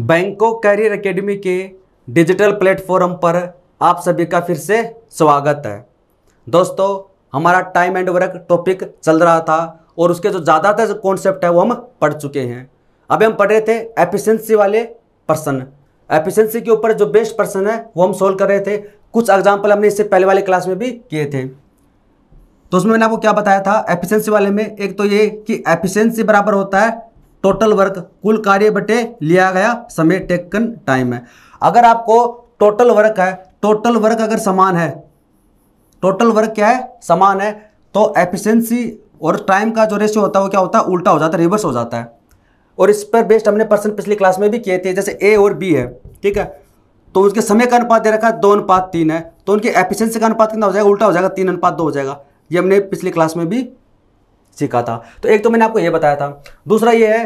बैंको career academy के digital platform पर आप सभी का फिर से स्वागत है दोस्तों हमारा टाइम एंड वर्क टॉपिक चल रहा था और उसके जो ज़्यादातर जो कॉन्सेप्ट है वो हम पढ़ चुके हैं अभी हम पढ़ रहे थे एफिशिएंसी वाले पर्सन एफिशिएंसी के ऊपर जो बेस्ट पर्सन है वो हम सोल्व कर रहे थे कुछ एग्जाम्पल हमने इससे पहले वाले क्लास में भी किए थे तो उसमें मैंने आपको क्या बताया था एफिशिएंसी वाले में एक तो ये कि एफिशिएंसी बराबर होता है टोटल वर्क कुल कार्य बटे लिया गया समय टेकन टाइम है अगर आपको टोटल वर्क है टोटल वर्क अगर समान है टोटल वर्क क्या है समान है तो एफिशिएंसी और टाइम का जो रेशियो होता है वो क्या होता है उल्टा हो जाता है रिवर्स हो जाता है और इस पर बेस्ड हमने पर्सन पिछली क्लास में भी किए थे जैसे ए और बी है ठीक है तो उसके समय का अनुपात दे रखा है दो अनुपात तीन है तो उनकी एफिशिएंसी का अनुपात कितना हो जाएगा उल्टा हो जाएगा तीन अनुपात दो हो जाएगा ये हमने पिछली क्लास में भी सीखा था तो एक तो मैंने आपको यह बताया था दूसरा यह है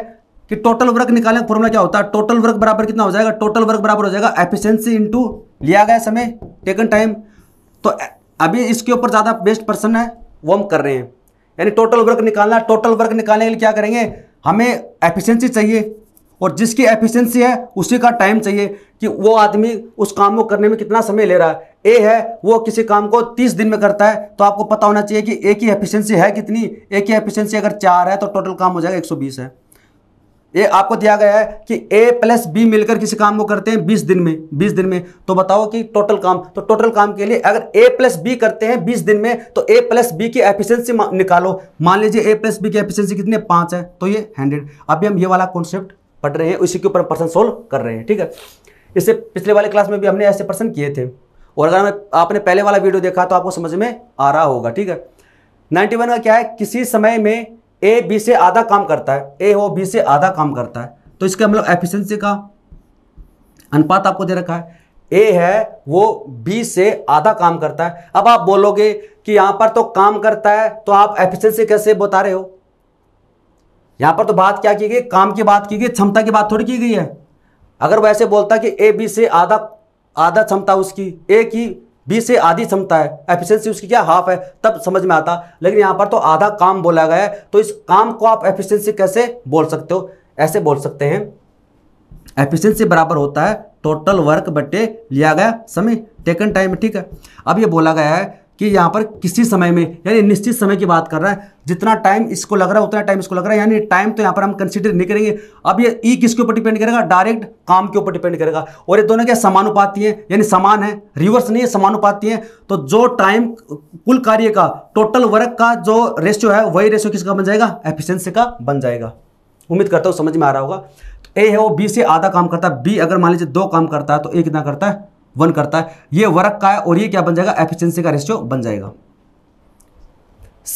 कि टोटल वर्क निकालने का फॉर्मूला क्या होता है टोटल वर्क बराबर कितना हो जाएगा टोटल वर्क बराबर हो जाएगा एफिशिएंसी इनटू लिया गया समय टेकन टाइम तो अभी इसके ऊपर ज़्यादा बेस्ट पर्सन है वो हम कर रहे हैं यानी टोटल वर्क निकालना टोटल वर्क निकालने के लिए क्या करेंगे हमें एफिशियंसी चाहिए और जिसकी एफिशिएंसी है उसी का टाइम चाहिए कि वो आदमी उस काम को करने में कितना समय ले रहा है ए है वो किसी काम को तीस दिन में करता है तो आपको पता होना चाहिए कि ए की एफिशिएंसी है कितनी ए की एफिशिएंसी अगर चार है तो टोटल काम हो जाएगा 120 है ये आपको दिया गया है कि ए प्लस बी मिलकर किसी काम को करते हैं बीस दिन में बीस दिन में तो बताओ कि टोटल काम तो टोटल काम के लिए अगर ए प्लस बी करते हैं बीस दिन में तो ए प्लस बी की एफिशिएंसी निकालो मान लीजिए ए प्लस बी की एफिशिएंसी कितनी पांच है तो ये हंड्रेड अभी हम ये वाला कॉन्सेप्ट पढ़ रहे हैं उसी के ऊपर हम सोल्व कर रहे हैं ठीक है इससे पिछले वाले क्लास में भी हमने ऐसे प्रश्न किए थे और अगर हमें आपने पहले वाला वीडियो देखा तो आपको समझ में आ रहा होगा ठीक है नाइन्टी वन का क्या है किसी समय में ए बी से आधा काम करता है ए हो बी से आधा काम करता है तो इसके हम लोग एफिशिएंसी का अनुपात आपको दे रखा है ए है वो बी से आधा काम करता है अब आप बोलोगे कि यहां पर तो काम करता है तो आप एफिशिएंसी कैसे बता रहे हो यहाँ पर तो बात क्या की गई काम की बात की गई क्षमता की बात थोड़ी की गई है अगर वैसे बोलता कि ए बी से आधा आधा क्षमता उसकी ए की बी से आधी क्षमता है एफिशिएंसी उसकी क्या हाफ है तब समझ में आता लेकिन यहाँ पर तो आधा काम बोला गया है तो इस काम को आप एफिशिएंसी कैसे बोल सकते हो ऐसे बोल सकते हैं एफिशिएंसी बराबर होता है टोटल वर्क बटे लिया गया समय टेकन टाइम ठीक है अब ये बोला गया है कि यहाँ पर किसी समय में यानी निश्चित समय की बात कर रहा है जितना टाइम इसको लग रहा है उतना टाइम इसको लग रहा है यानी टाइम तो यहाँ पर हम कंसिडर नहीं करेंगे अब ये ई e किसके ऊपर डिपेंड करेगा डायरेक्ट काम के ऊपर डिपेंड करेगा और ये दोनों क्या समानुपाती है यानी समान है रिवर्स नहीं है समानुपाती है तो जो टाइम कुल कार्य का टोटल वर्क का जो रेशियो है वही रेशियो किसका बन जाएगा एफिशियंसी का बन जाएगा उम्मीद करता हूँ समझ में आ रहा होगा ए है वो बी से आधा काम करता है बी अगर मान लीजिए दो काम करता है तो ए कितना करता है वन करता है ये वर्क का है और ये क्या बन जाएगा एफिशिएंसी का रेशियो बन जाएगा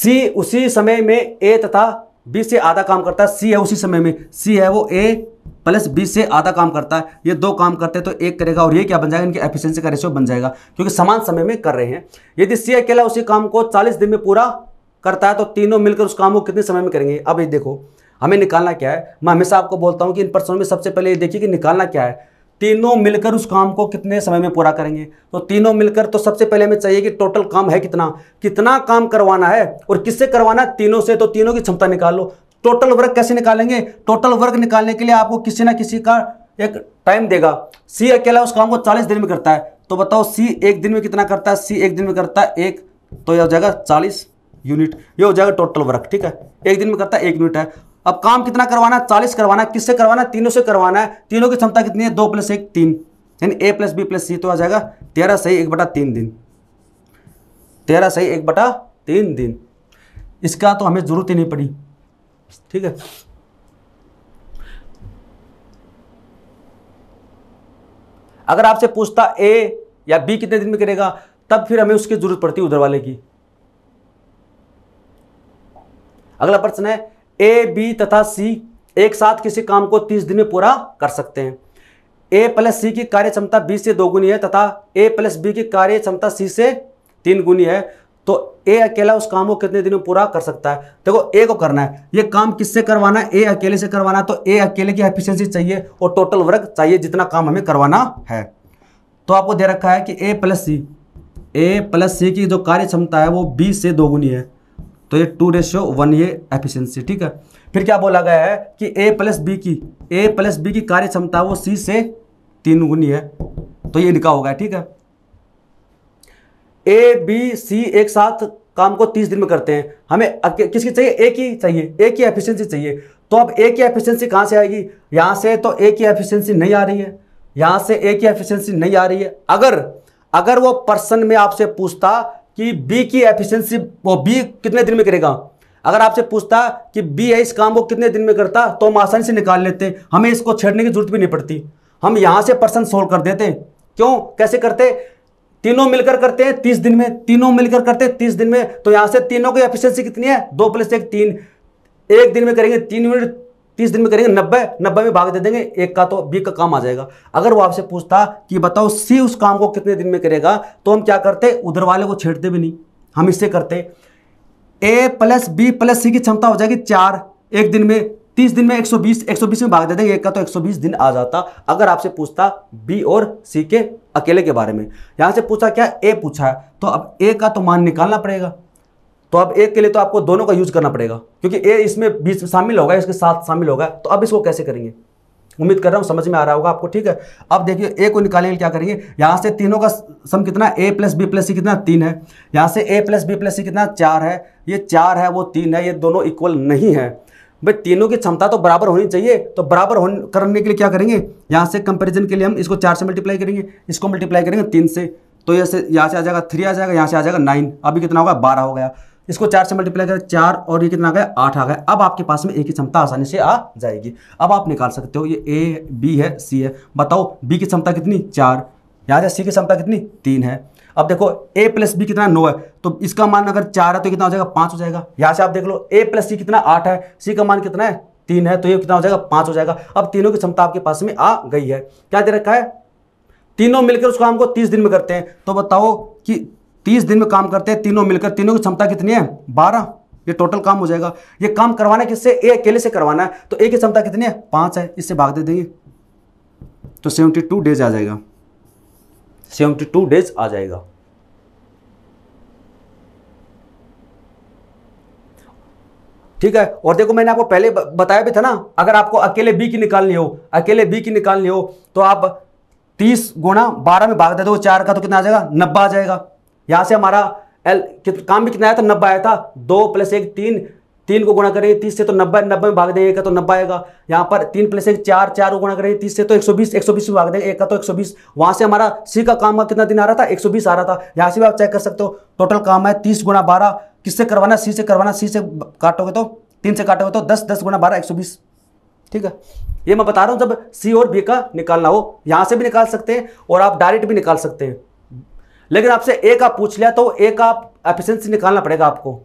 सी उसी समय में ए तथा बी से आधा काम करता है सी है उसी समय में सी है वो ए प्लस बी से आधा काम करता है ये दो काम करते हैं तो एक करेगा और ये क्या बन जाएगा इनके एफिशिएंसी का रेशियो बन जाएगा क्योंकि समान समय में कर रहे हैं यदि सी अकेला उसी काम को 40 दिन में पूरा करता है तो तीनों मिलकर उस काम को कितने समय में करेंगे अब ये देखो हमें निकालना क्या है मैं हमेशा आपको बोलता हूँ कि इन प्रश्नों में सबसे पहले ये देखिए कि निकालना क्या है तीनों मिलकर उस काम को कितने समय में पूरा करेंगे तो तीनों मिलकर तो सबसे पहले हमें चाहिए कि टोटल काम है कितना कितना काम करवाना है और किससे करवाना है तीनों से तो तीनों की क्षमता लो टोटल वर्क कैसे निकालेंगे टोटल वर्क निकालने के लिए आपको किसी ना किसी का एक टाइम देगा सी अकेला उस काम को चालीस दिन में करता है तो बताओ सी एक दिन में कितना करता है सी एक दिन में करता है एक तो यह हो जाएगा चालीस यूनिट ये हो जाएगा टोटल वर्क ठीक है एक दिन में करता है एक यूनिट है अब काम कितना करवाना है चालीस करवाना है किससे करवाना है तीनों से करवाना है तीनों की क्षमता कितनी है दो प्लस एक तीन यानी A plus B plus C तो आ जाएगा तेरह सही एक बटा तीन दिन तेरह सही एक बटा तीन दिन इसका तो हमें ज़रूरत ही नहीं पड़ी ठीक है अगर आपसे पूछता ए या बी कितने दिन में करेगा तब फिर हमें उसकी ज़रूरत पड़ती उधर वाले की अगला प्रश्न है ए बी तथा सी एक साथ किसी काम को तीस दिन में पूरा कर सकते हैं ए प्लस सी की कार्य क्षमता बी से दोगुनी है तथा ए प्लस बी की कार्य क्षमता सी से तीन गुनी है तो ए अकेला उस काम को कितने दिन में पूरा कर सकता है देखो ए को करना है ये काम किससे करवाना है ए अकेले से करवाना है तो ए अकेले की एफिशिएंसी चाहिए और टोटल वर्क चाहिए जितना काम हमें करवाना है तो आपको दे रखा है कि ए plus C A plus C की जो कार्य क्षमता है वो बी से दोगुनी है तो ये टू रेशियो वन ये एफिशिएंसी ठीक है फिर क्या बोला गया है कि ए प्लस बी की ए प्लस बी की कार्य क्षमता वो सी से तीन गुनी है तो ये इनका होगा ठीक है ए बी सी एक साथ काम को तीस दिन में करते हैं हमें किसकी चाहिए ए की चाहिए ए की एफिशियंसी चाहिए तो अब ए की एफिशियंसी कहाँ से आएगी यहाँ से तो ए की एफिशियंसी नहीं आ रही है यहाँ से ए की एफिशियंसी नहीं आ रही है अगर अगर वो पर्सन में आपसे पूछता कि बी की एफिशिएंसी वो बी कितने दिन में करेगा अगर आपसे पूछता कि बी है इस काम को कितने दिन में करता तो हम आसानी से निकाल लेते हमें इसको छेड़ने की जरूरत भी नहीं पड़ती हम यहाँ से पर्सन सोल्व कर देते क्यों कैसे करते तीनों मिलकर करते हैं तीस दिन में तीनों मिलकर करते हैं तीस दिन में तो यहाँ से तीनों की एफिशिएंसी कितनी है दो प्लस एक तीन एक दिन में करेंगे तीन यूनिट तीस दिन में करेंगे नब्बे नब्बे में भाग दे देंगे एक का तो बी का काम आ जाएगा अगर वो आपसे पूछता कि बताओ सी उस काम को कितने दिन में करेगा तो हम क्या करते उधर वाले को छेड़ते भी नहीं हम इससे करते A plus B plus C की क्षमता हो जाएगी चार एक दिन में तीस दिन में एक सौ बीस में भाग दे देंगे एक का तो बीस दिन आ जाता अगर आपसे पूछता बी और सी के अकेले के बारे में यहाँ से पूछा क्या ए पूछा है तो अब ए का तो मान निकालना पड़ेगा तो अब एक के लिए तो आपको दोनों का यूज करना पड़ेगा क्योंकि ए इसमें बीच में शामिल होगा इसके साथ शामिल होगा तो अब इसको कैसे करेंगे उम्मीद कर रहा हूँ समझ में आ रहा होगा आपको ठीक है अब देखिए ए को निकालने के क्या करेंगे यहाँ से तीनों का सम कितना A plus B plus C कितना तीन है यहाँ से A plus B plus C कितना चार है ये चार है वो तीन है ये दोनों इक्वल नहीं है भाई तीनों की क्षमता तो बराबर होनी चाहिए तो बराबर होने करने के लिए क्या करेंगे यहाँ से कंपेरिजन के लिए हम इसको चार से मल्टीप्लाई करेंगे इसको मल्टीप्लाई करेंगे तीन से तो यहाँ से यहाँ से आ जाएगा थ्री आ जाएगा यहाँ से आ जाएगा नाइन अभी कितना होगा बारह हो गया इसको चार से मल्टीप्लाई करें चार और ये कितना आ गया आठ आ गया अब आपके पास में ए की क्षमता आसानी से आ जाएगी अब आप निकाल सकते हो ये ए बी है सी है बताओ बी की क्षमता कितनी चार याद है सी की क्षमता कितनी तीन है अब देखो ए प्लस बी कितना नौ है तो इसका मान अगर चार है तो कितना हो जाएगा पाँच हो जाएगा यहाँ से आप देख लो ए प्लस सी कितना आठ है सी का मान कितना है तीन है तो ये कितना हो जाएगा पाँच हो जाएगा अब तीनों की क्षमता आपके पास में आ गई है क्या दे रखा है तीनों मिलकर उसको हमको तीस दिन में करते हैं तो बताओ कि तीस दिन में काम करते हैं तीनों मिलकर तीनों की क्षमता कितनी है बारह ये टोटल काम हो जाएगा ये काम करवाना किससे ए अकेले से करवाना है तो ए की क्षमता कितनी है पाँच है इससे भाग दे देंगे तो सेवेंटी टू डेज आ जाएगा सेवेंटी टू डेज आ जाएगा ठीक है और देखो मैंने आपको पहले बताया भी था ना अगर आपको अकेले बी की निकालनी हो अकेले बी की निकालनी हो तो आप तीस गुणा बारह में भाग दे दो चार का तो कितना आ जाएगा नब्बे आ जाएगा यहां से हमारा एल काम भी कितना आया था नब्बे आया था दो प्लस एक तीन तीन को गुणा करेंगे तीस से तो नब्बे नब्बे में भाग देंगे एक का तो नब्बे आएगा यहाँ पर तीन प्लस एक चार चार को गुणा करेंगे तीस से तो एक सौ बीस एक सौ बीस में भाग देंगे एक का तो एक सौ बीस वहाँ से हमारा सी का काम का कितना दिन आ रहा था एक सौ बीस आ रहा था यहाँ से भी आप चेक कर सकते हो टोटल काम है तीस गुणा बारह किससे करवाना सी से करवाना सी से काटोगे तो तीन से काटोगे तो दस दस गुणा बारह एक सौ बीस ठीक है ये मैं बता रहा हूँ जब सी और बी का निकालना हो यहाँ से भी निकाल सकते हैं और आप डायरेक्ट भी निकाल सकते हैं लेकिन आपसे ए का पूछ लिया तो ए का एफिशिएंसी निकालना पड़ेगा आपको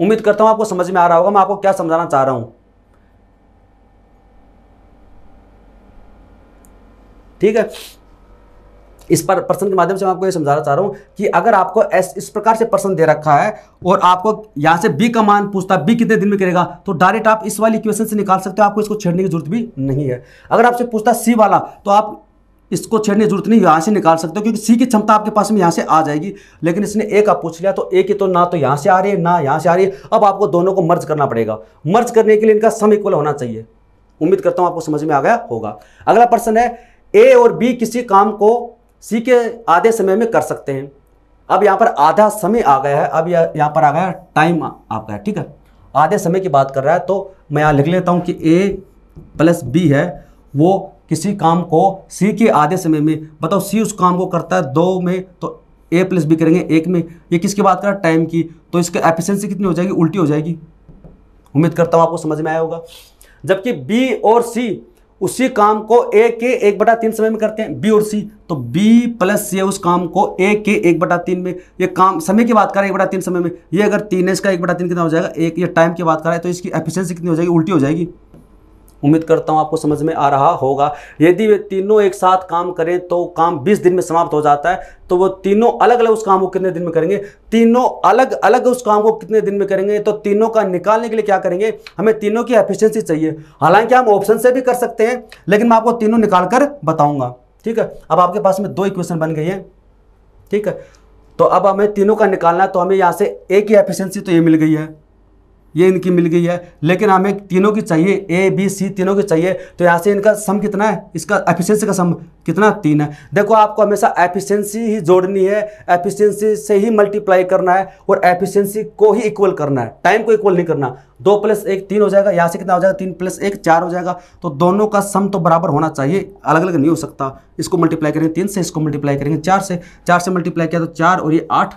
उम्मीद करता हूं आपको समझ में आ रहा होगा मैं आपको क्या समझाना चाह रहा हूं ठीक है इस पर प्रश्न के माध्यम से मैं आपको यह समझाना चाह रहा हूं कि अगर आपको एस इस प्रकार से प्रश्न दे रखा है और आपको यहां से बी का मान पूछता है बी कितने दिन में करेगा तो डायरेक्ट आप इस वाली इक्वेशन से निकाल सकते हो आपको इसको छेड़ने की जरूरत भी नहीं है अगर आपसे पूछता सी वाला तो आप इसको छेड़ने की जरूरत नहीं यहाँ से निकाल सकते हो क्योंकि सी की क्षमता आपके पास में यहाँ से आ जाएगी लेकिन इसने ए का पूछ लिया तो ए की तो ना तो यहाँ से आ रही है ना यहाँ से आ रही है अब आपको दोनों को मर्ज करना पड़ेगा मर्ज करने के लिए इनका सम इक्वल होना चाहिए उम्मीद करता हूँ आपको समझ में आ गया होगा अगला प्रश्न है ए और बी किसी काम को सी के आधे समय में कर सकते हैं अब यहाँ पर आधा समय आ गया है अब यहाँ पर आ गया टाइम आपका है ठीक है आधे समय की बात कर रहा है तो मैं यहाँ लिख लेता हूँ कि ए प्लस बी है वो किसी काम को सी के आधे समय में बताओ सी उस काम को करता है दो में तो ए प्लस बी करेंगे एक में ये किसकी बात करें टाइम की तो इसकी एफिशिएंसी कितनी हो जाएगी उल्टी हो जाएगी उम्मीद करता हूँ आपको समझ में आया होगा जबकि बी और सी उसी काम को ए के एक बटा तीन समय में करते हैं बी और सी तो बी प्लस सी उस काम को ए के एक बटा तीन में ये काम समय की बात करें एक बटा तीन समय में ये अगर तीन है इसका एक बटा तीन कितना हो जाएगा एक ये टाइम की बात करें तो इसकी एफिशिएंसी कितनी हो जाएगी उल्टी हो जाएगी उम्मीद करता हूँ आपको समझ में आ रहा होगा यदि वे तीनों एक साथ काम करें तो काम 20 दिन में समाप्त हो जाता है तो वो तीनों अलग अलग उस काम को कितने दिन में करेंगे तीनों अलग अलग उस काम को कितने दिन में करेंगे तो तीनों का निकालने के लिए क्या करेंगे हमें तीनों की एफिशिएंसी चाहिए हालांकि हम ऑप्शन से भी कर सकते हैं लेकिन मैं आपको तीनों निकाल कर बताऊंगा ठीक है अब आपके पास में दो इक्वेशन बन गई है ठीक है तो अब हमें तीनों का निकालना तो हमें यहाँ से ए की एफिशिएंसी तो ये मिल गई है ये इनकी मिल गई है लेकिन हमें तीनों की चाहिए ए बी सी तीनों की चाहिए तो यहाँ से इनका सम कितना है इसका एफिशिएंसी का सम कितना तीन है देखो आपको हमेशा एफिशिएंसी ही जोड़नी है एफिशिएंसी से ही मल्टीप्लाई करना है और एफिशिएंसी को ही इक्वल करना है टाइम को इक्वल नहीं करना दो प्लस एक तीन हो जाएगा यहाँ से कितना हो जाएगा तीन प्लस एक चार हो जाएगा तो दोनों का सम तो बराबर होना चाहिए अलग अलग नहीं हो सकता इसको मल्टीप्लाई करेंगे तीन से इसको मल्टीप्लाई करेंगे चार से चार से मल्टीप्लाई किया तो चार और ये आठ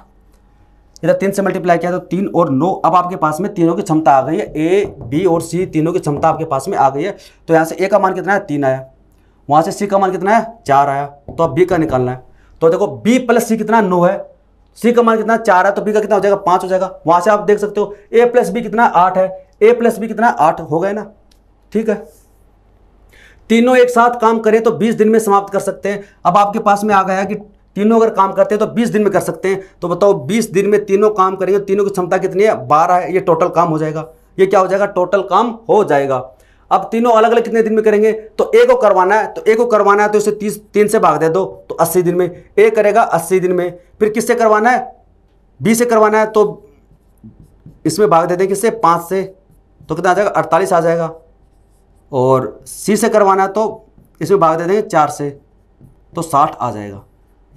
इधर तीन से मल्टीप्लाई किया तो तीन और नौ अब आपके पास में तीनों की क्षमता आ गई है ए बी और सी तीनों की क्षमता आपके पास में आ गई है तो यहाँ से ए का मान कितना है तीन आया वहाँ से सी का मान कितना है चार आया तो अब बी का निकालना है तो देखो बी प्लस सी कितना नौ है सी का मान कितना चार है तो बी का कितना हो जाएगा पाँच हो जाएगा वहाँ से आप देख सकते हो ए प्लस बी कितना आठ है ए प्लस बी कितना आठ हो गए ना ठीक है तीनों एक साथ काम करें तो 20 दिन में समाप्त कर सकते हैं अब आपके पास में आ गया है कि तीनों अगर काम करते हैं तो 20 दिन में कर सकते हैं तो बताओ 20 दिन में तीनों काम करेंगे तीनों की क्षमता कितनी है 12 है ये टोटल काम हो जाएगा ये क्या हो जाएगा टोटल काम हो जाएगा अब तीनों अलग अलग कितने दिन में करेंगे तो ए को करवाना है तो ए को करवाना है तो इसे तीस तीन से भाग दे दो तो अस्सी दिन में ए करेगा अस्सी दिन में फिर किससे करवाना है बी से करवाना है तो इसमें भाग दे दें किससे पाँच से तो कितना आ जाएगा अड़तालीस आ जाएगा और सी से करवाना है तो इसमें भाग दे देंगे चार से तो साठ आ जाएगा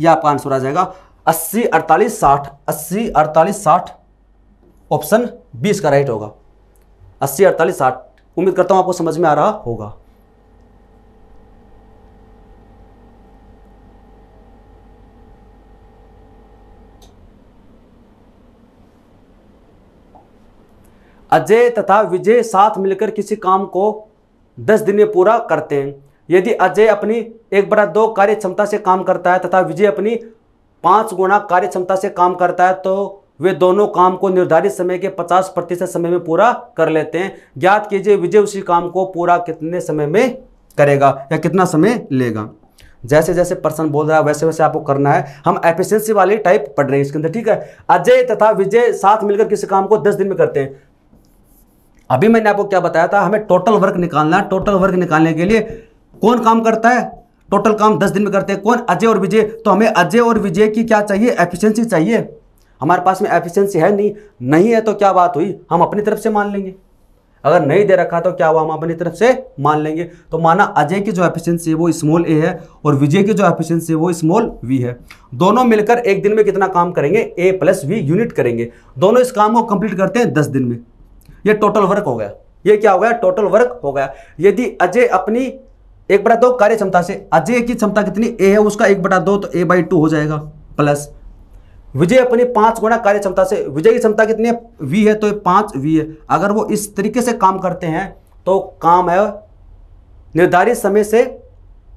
यह आपका आंसर आ जाएगा अस्सी अड़तालीस साठ अस्सी अड़तालीस साठ ऑप्शन बी इसका राइट होगा अस्सी अड़तालीस साठ उम्मीद करता हूं आपको समझ में आ रहा होगा अजय तथा विजय साथ मिलकर किसी काम को दस दिन में पूरा करते हैं यदि अजय अपनी एक बड़ा दो कार्य क्षमता से काम करता है तथा विजय अपनी पाँच गुणा कार्य क्षमता से काम करता है तो वे दोनों काम को निर्धारित समय के 50 प्रतिशत समय में पूरा कर लेते हैं ज्ञात कीजिए विजय उसी काम को पूरा कितने समय में करेगा या कितना समय लेगा जैसे जैसे पर्सन बोल रहा है वैसे वैसे आपको करना है हम एफिशिएंसी वाली टाइप पढ़ रहे हैं इसके अंदर ठीक है अजय तथा विजय साथ मिलकर किसी काम को दस दिन में करते हैं अभी मैंने आपको क्या बताया था हमें टोटल वर्क निकालना है टोटल वर्क निकालने के लिए कौन काम करता है टोटल काम दस दिन में करते हैं कौन अजय और विजय तो हमें अजय और विजय की क्या चाहिए एफिशिएंसी चाहिए हमारे पास में एफिशिएंसी है नहीं नहीं है तो क्या बात हुई हम अपनी तरफ से मान लेंगे अगर नहीं दे रखा तो क्या हुआ हम अपनी तरफ से मान लेंगे तो माना अजय की जो एफिशियंसी है वो स्मॉल ए है और विजय की जो एफिशियंसी है वो स्मॉल वी है दोनों मिलकर एक दिन में कितना काम करेंगे ए प्लस वी यूनिट करेंगे दोनों इस काम को कंप्लीट करते हैं दस दिन में यह टोटल वर्क हो गया ये क्या हो गया टोटल वर्क हो गया यदि अजय अपनी एक बटा दो कार्य क्षमता से अजय की क्षमता कितनी ए है उसका एक बटा दो तो ए बाई टू हो जाएगा प्लस विजय अपनी पांच गुणा कार्य क्षमता से विजय की क्षमता कितनी वी है तो पांच वी है अगर वो इस तरीके से काम करते हैं तो काम है निर्धारित समय से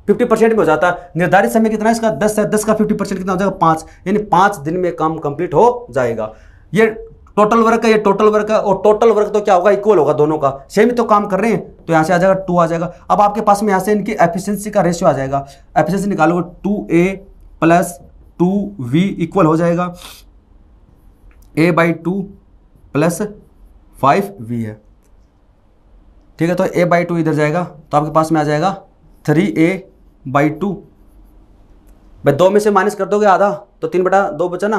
50 परसेंट में हो जाता है निर्धारित समय कितना है इसका 10 है 10 का 50 परसेंट कितना हो जाएगा पांच यानी पांच दिन में काम कंप्लीट हो जाएगा ये टोटल वर्क है ये टोटल वर्क है और टोटल वर्क तो क्या होगा इक्वल होगा दोनों का सेम ही तो काम कर रहे हैं तो यहाँ से आ जाएगा टू आ जाएगा अब आपके पास में यहाँ से इनकी एफिशिएंसी का रेशियो आ जाएगा एफिशिएंसी निकालोगे two A plus two V equal हो जाएगा A by two plus five V है ठीक है तो ए बाई टू इधर जाएगा तो आपके पास में आ जाएगा थ्री ए बाई टू भाई दो में से माइनस कर दोगे आधा तो तीन बटा दो बचा ना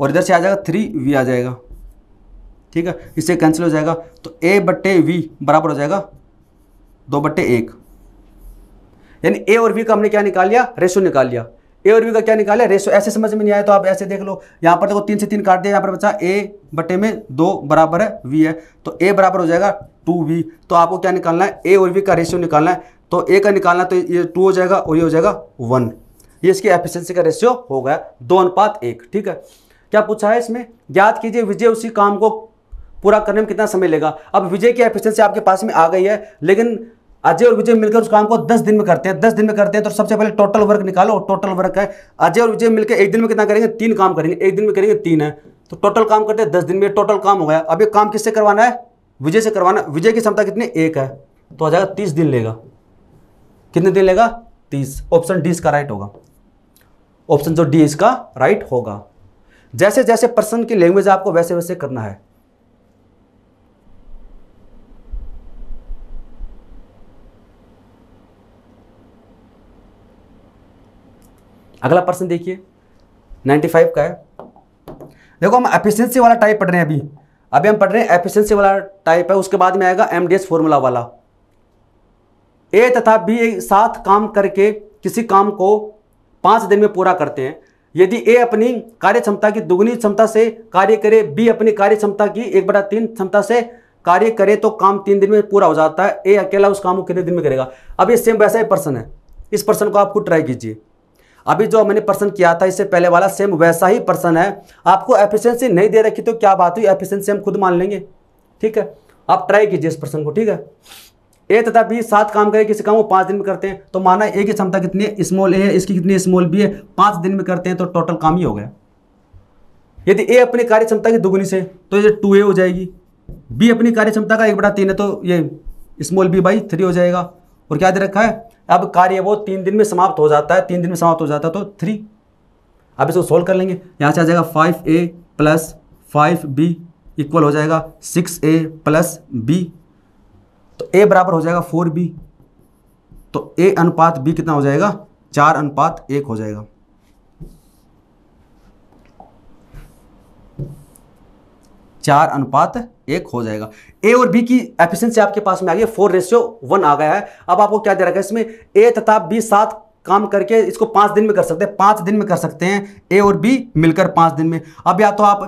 और इधर से आ जाएगा थ्री वी आ जाएगा ठीक है इससे कैंसिल हो जाएगा तो ए बट्टे वी बराबर हो जाएगा दो बट्टे एक यानी ए और वी का हमने क्या निकाल लिया रेशो निकाल लिया ए और वी का क्या निकाले रेशो ऐसे समझ में नहीं आया तो आप ऐसे देख लो यहाँ पर देखो तीन से तीन काट दिया यहाँ पर बचा ए बटे में दो बराबर है वी है तो ए बराबर हो जाएगा टू वी तो आपको क्या निकालना है ए और वी का रेशियो निकालना है तो ए का निकालना तो ये टू हो जाएगा और ये हो जाएगा वन ये इसकी एफिशिएंसी का रेशियो हो गया दो अनुपात एक ठीक है क्या पूछा है इसमें ज्ञात कीजिए विजय उसी काम को पूरा करने में कितना समय लेगा अब विजय की एफिशिएंसी आपके पास में आ गई है लेकिन अजय और विजय मिलकर उस काम को दस दिन में करते हैं दस दिन में करते हैं तो सबसे पहले टोटल वर्क निकालो टोटल वर्क है अजय और विजय मिलकर एक दिन में कितना करेंगे तीन काम करेंगे एक दिन में करेंगे तीन है तो टोटल काम करते हैं दस दिन में टोटल काम हो गया अब ये काम किससे करवाना है विजय से करवाना विजय की क्षमता कितनी एक है तो आ जाएगा तीस दिन लेगा कितने दिन लेगा तीस ऑप्शन डी इसका राइट होगा ऑप्शन जो डी इसका राइट होगा जैसे जैसे पर्सन की लैंग्वेज आपको वैसे वैसे करना है अगला पर्सन देखिए 95 का है देखो हम एफिशिएंसी वाला टाइप पढ़ रहे हैं अभी अभी हम पढ़ रहे हैं एफिशिएंसी वाला टाइप है उसके बाद में आएगा एमडीएस फॉर्मूला वाला ए तथा बी साथ काम करके किसी काम को पांच दिन में पूरा करते हैं यदि ए अपनी कार्य क्षमता की दुगुनी क्षमता से कार्य करे बी अपनी कार्य क्षमता की एक बटा तीन क्षमता से कार्य करे तो काम तीन दिन में पूरा हो जाता है ए अकेला उस काम को कितने दिन में करेगा अब ये सेम वैसा ही पर्सन है इस पर्सन को आपको ट्राई कीजिए अभी जो मैंने पर्सन किया था इससे पहले वाला सेम वैसा ही पर्सन है आपको एफिशियंसी नहीं दे रखी तो क्या बात हुई एफिशियंसी हम खुद मान लेंगे ठीक है आप ट्राई कीजिए इस पर्सन को ठीक है ए तथा बी सात काम करें किसी काम वो पाँच दिन में करते हैं तो माना ए की क्षमता कितनी है स्मॉल ए है इसकी कितनी स्मॉल बी है पाँच दिन में करते हैं तो टोटल काम ही हो गया यदि ए अपनी कार्य क्षमता की दोगुनी से तो ये टू ए हो जाएगी बी अपनी कार्य क्षमता का एक बड़ा तीन है तो ये स्मॉल बी बाई थ्री हो जाएगा और क्या दे रखा है अब कार्य वो तीन दिन में समाप्त हो जाता है तीन दिन में समाप्त हो जाता है तो थ्री अब इसको सोल्व कर लेंगे यहाँ से आ जाएगा five A plus five B equal हो जाएगा सिक्स ए प्लस बी तो ए बराबर हो जाएगा फोर बी तो ए अनुपात बी कितना हो जाएगा चार अनुपात एक हो जाएगा चार अनुपात एक हो जाएगा ए और बी की एफिशिएंसी आपके पास में आ गई फोर रेशियो वन आ गया है अब आपको क्या दे रखा है इसमें ए तथा बी साथ काम करके इसको पांच दिन में कर सकते हैं पांच दिन में कर सकते हैं ए और बी मिलकर पांच दिन में अब या तो आप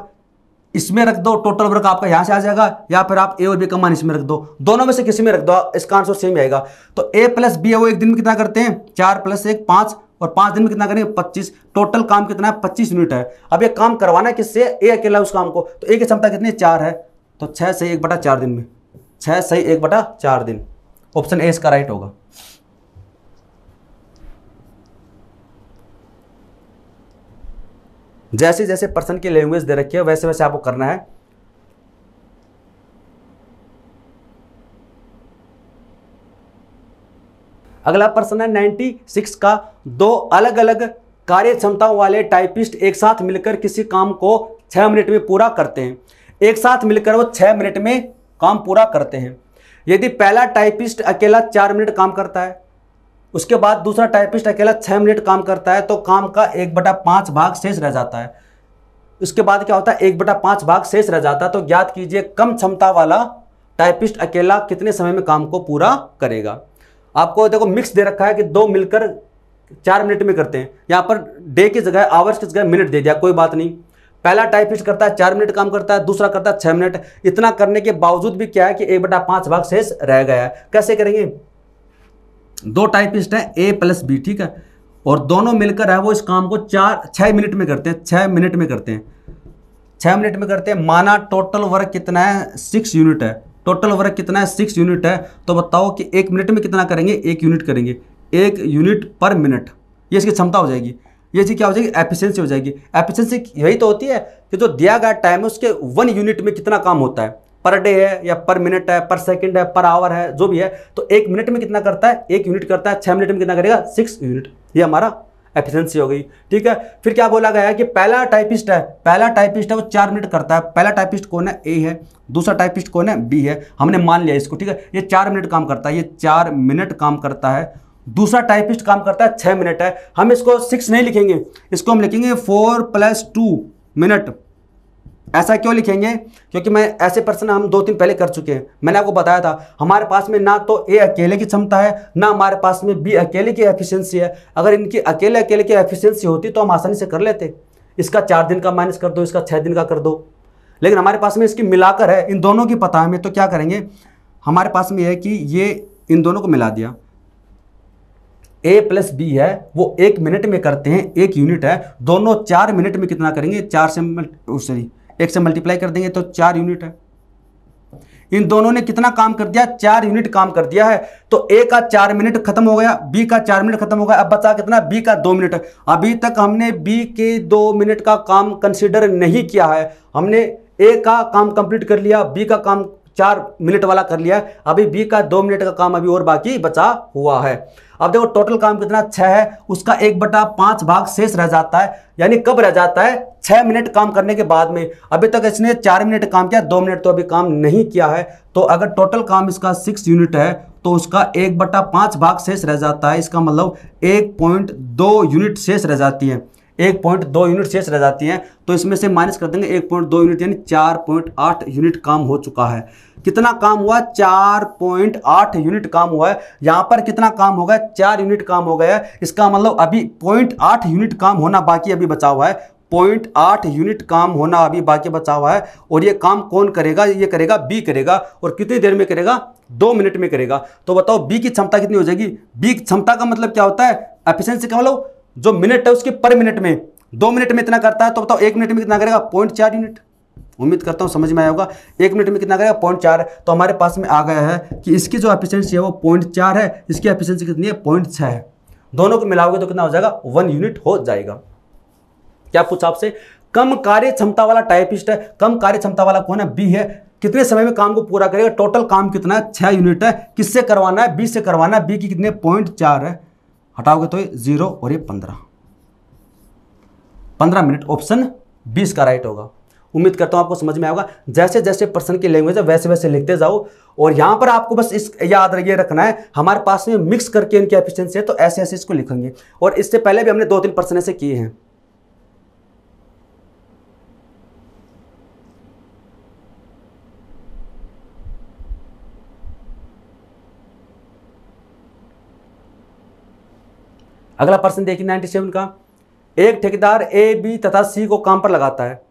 इसमें रख दो टोटल वर्क आपका यहां से आ जाएगा या फिर आप ए और बी का मान इसमें रख दो दोनों में से किसी में रख दो इसका आंसर सेम आएगा तो ए प्लस बी वो एक दिन में कितना करते हैं चार प्लस एक पांच और पांच दिन में कितना करेंगे पच्चीस टोटल काम कितना है पच्चीस यूनिट है अब ये काम करवाना है किससे ए अकेला उस काम को तो ए की क्षमता कितनी चार है तो छह सही एक बटा चार दिन में छह सही एक बटा चार दिन ऑप्शन ए इसका राइट होगा जैसे जैसे पर्सन की लैंग्वेज दे रखी है वैसे वैसे आपको करना है अगला प्रश्न है 96 का दो अलग अलग कार्य क्षमताओं वाले टाइपिस्ट एक साथ मिलकर किसी काम को छह मिनट में पूरा करते हैं एक साथ मिलकर वो छह मिनट में काम पूरा करते हैं यदि पहला टाइपिस्ट अकेला चार मिनट काम करता है उसके बाद दूसरा टाइपिस्ट अकेला छः मिनट काम करता है तो काम का एक बटा पाँच भाग शेष रह जाता है उसके बाद क्या होता है एक बटा पाँच भाग शेष रह जाता है तो ज्ञात कीजिए कम क्षमता वाला टाइपिस्ट अकेला कितने समय में काम को पूरा करेगा आपको देखो मिक्स दे रखा है कि दो मिलकर चार मिनट में करते हैं यहाँ पर डे की जगह आवर्स की जगह मिनट दे दिया कोई बात नहीं पहला टाइपिस्ट करता है चार मिनट काम करता है दूसरा करता है छः मिनट इतना करने के बावजूद भी क्या है कि एक बटा पाँच भाग शेष रह गया है कैसे करेंगे दो टाइपिस्ट हैं ए प्लस बी ठीक है और दोनों मिलकर है वो इस काम को चार छः मिनट में करते हैं छः मिनट में करते हैं छः मिनट में करते हैं माना टोटल वर्क कितना है सिक्स यूनिट है टोटल वर्क कितना है सिक्स यूनिट है तो बताओ कि एक मिनट में कितना करेंगे एक यूनिट करेंगे एक यूनिट पर मिनट ये इसकी क्षमता हो जाएगी ये चीज़ क्या हो जाएगी एफिशिएंसी हो जाएगी एफिशिएंसी यही तो होती है कि जो दिया गया टाइम है उसके वन यूनिट में कितना काम होता है पर डे है या पर मिनट है पर सेकंड है पर आवर है जो भी है तो एक मिनट में कितना करता है एक यूनिट करता है छः मिनट में कितना करेगा सिक्स यूनिट ये हमारा एफिशिएंसी हो गई ठीक है फिर क्या बोला गया है कि पहला टाइपिस्ट है पहला टाइपिस्ट है वो चार मिनट करता है पहला टाइपिस्ट कौन है ए है दूसरा टाइपिस्ट कौन है बी है हमने मान लिया इसको ठीक है ये चार मिनट काम करता है ये चार मिनट काम करता है दूसरा टाइपिस्ट काम करता है छः मिनट है हम इसको सिक्स नहीं लिखेंगे इसको हम लिखेंगे फोर प्लस टू मिनट ऐसा क्यों लिखेंगे क्योंकि मैं ऐसे प्रश्न हम दो तीन पहले कर चुके हैं मैंने आपको बताया था हमारे पास में ना तो ए अकेले की क्षमता है ना हमारे पास में बी अकेले की एफिशिएंसी है अगर इनकी अकेले अकेले की एफिशिएंसी होती तो हम आसानी से कर लेते इसका चार दिन का माइनस कर दो इसका छः दिन का कर दो लेकिन हमारे पास में इसकी मिलाकर है इन दोनों की पता हमें तो क्या करेंगे हमारे पास में यह है कि ये इन दोनों को मिला दिया ए प्लस बी है वो एक मिनट में करते हैं एक यूनिट है दोनों चार मिनट में कितना करेंगे चार से सॉरी एक से मल्टीप्लाई कर देंगे तो चार यूनिट है इन दोनों ने कितना काम कर दिया चार यूनिट काम कर दिया है तो ए का चार मिनट खत्म हो गया बी का चार मिनट खत्म हो गया अब बचा कितना बी का दो मिनट अभी तक हमने बी के दो मिनट का काम कंसिडर नहीं किया है हमने ए का काम कंप्लीट कर लिया बी का काम चार मिनट वाला कर लिया अभी बी का दो मिनट का काम अभी और बाकी बचा हुआ है अब देखो टोटल काम कितना छः है उसका एक बटा पाँच भाग शेष रह जाता है यानी कब रह जाता है छह मिनट काम करने के बाद में अभी तक इसने चार मिनट काम किया दो मिनट तो अभी काम नहीं किया है तो अगर टोटल काम इसका सिक्स यूनिट है तो उसका एक बटा पाँच भाग शेष रह जाता है इसका मतलब एक पॉइंट दो यूनिट शेष रह जाती है एक पॉइंट दो यूनिट शेष रह जाती हैं तो इसमें से माइनस कर देंगे एक पॉइंट दो यूनिट यानी चार पॉइंट आठ यूनिट काम हो चुका है कितना काम हुआ चार पॉइंट आठ यूनिट काम हुआ है यहाँ पर कितना काम हो गया चार यूनिट काम हो गया है इसका मतलब अभी पॉइंट आठ यूनिट काम होना बाकी अभी बचा हुआ है पॉइंट आठ यूनिट काम होना अभी बाकी बचा हुआ है और ये काम कौन करेगा ये करेगा बी करेगा और कितनी देर में करेगा दो मिनट में करेगा तो बताओ बी की क्षमता कितनी हो जाएगी बी की क्षमता का मतलब क्या होता है एफिशिएंसी का मतलब जो मिनट है उसके पर मिनट में दो मिनट में इतना करता है तो बताओ एक मिनट में कितना करेगा पॉइंट चार यूनिट उम्मीद करता हूं समझ में आया होगा एक मिनट में कितना करेगा पॉइंट चार तो हमारे पास में आ गया है कि इसकी जो एफिशिएंसी है वो पॉइंट चार है इसकी एफिशिएंसी कितनी है पॉइंट छः है दोनों को मिलाओगे तो कितना हो जाएगा वन यूनिट हो जाएगा क्या पूछा आपसे कम कार्य क्षमता वाला टाइपिस्ट है कम कार्य क्षमता वाला कौन है बी है कितने समय में काम को पूरा करेगा टोटल काम कितना है छः यूनिट है किससे करवाना है बी से करवाना है बी की कितने पॉइंट चार है हटाओगे तो ये जीरो और ये पंद्रह पंद्रह मिनट ऑप्शन बीस का राइट होगा उम्मीद करता हूं आपको समझ में आएगा जैसे जैसे पर्सन की लैंग्वेज है वैसे वैसे लिखते जाओ और यहां पर आपको बस इस याद ये रखना है हमारे पास में मिक्स करके इनकी एफिशिएंसी है तो ऐसे ऐसे इसको लिखेंगे और इससे पहले भी हमने दो तीन पर्सन ऐसे किए हैं अगला प्रश्न देखिए नाइन्टी सेवन का एक ठेकेदार ए बी तथा सी को काम पर लगाता है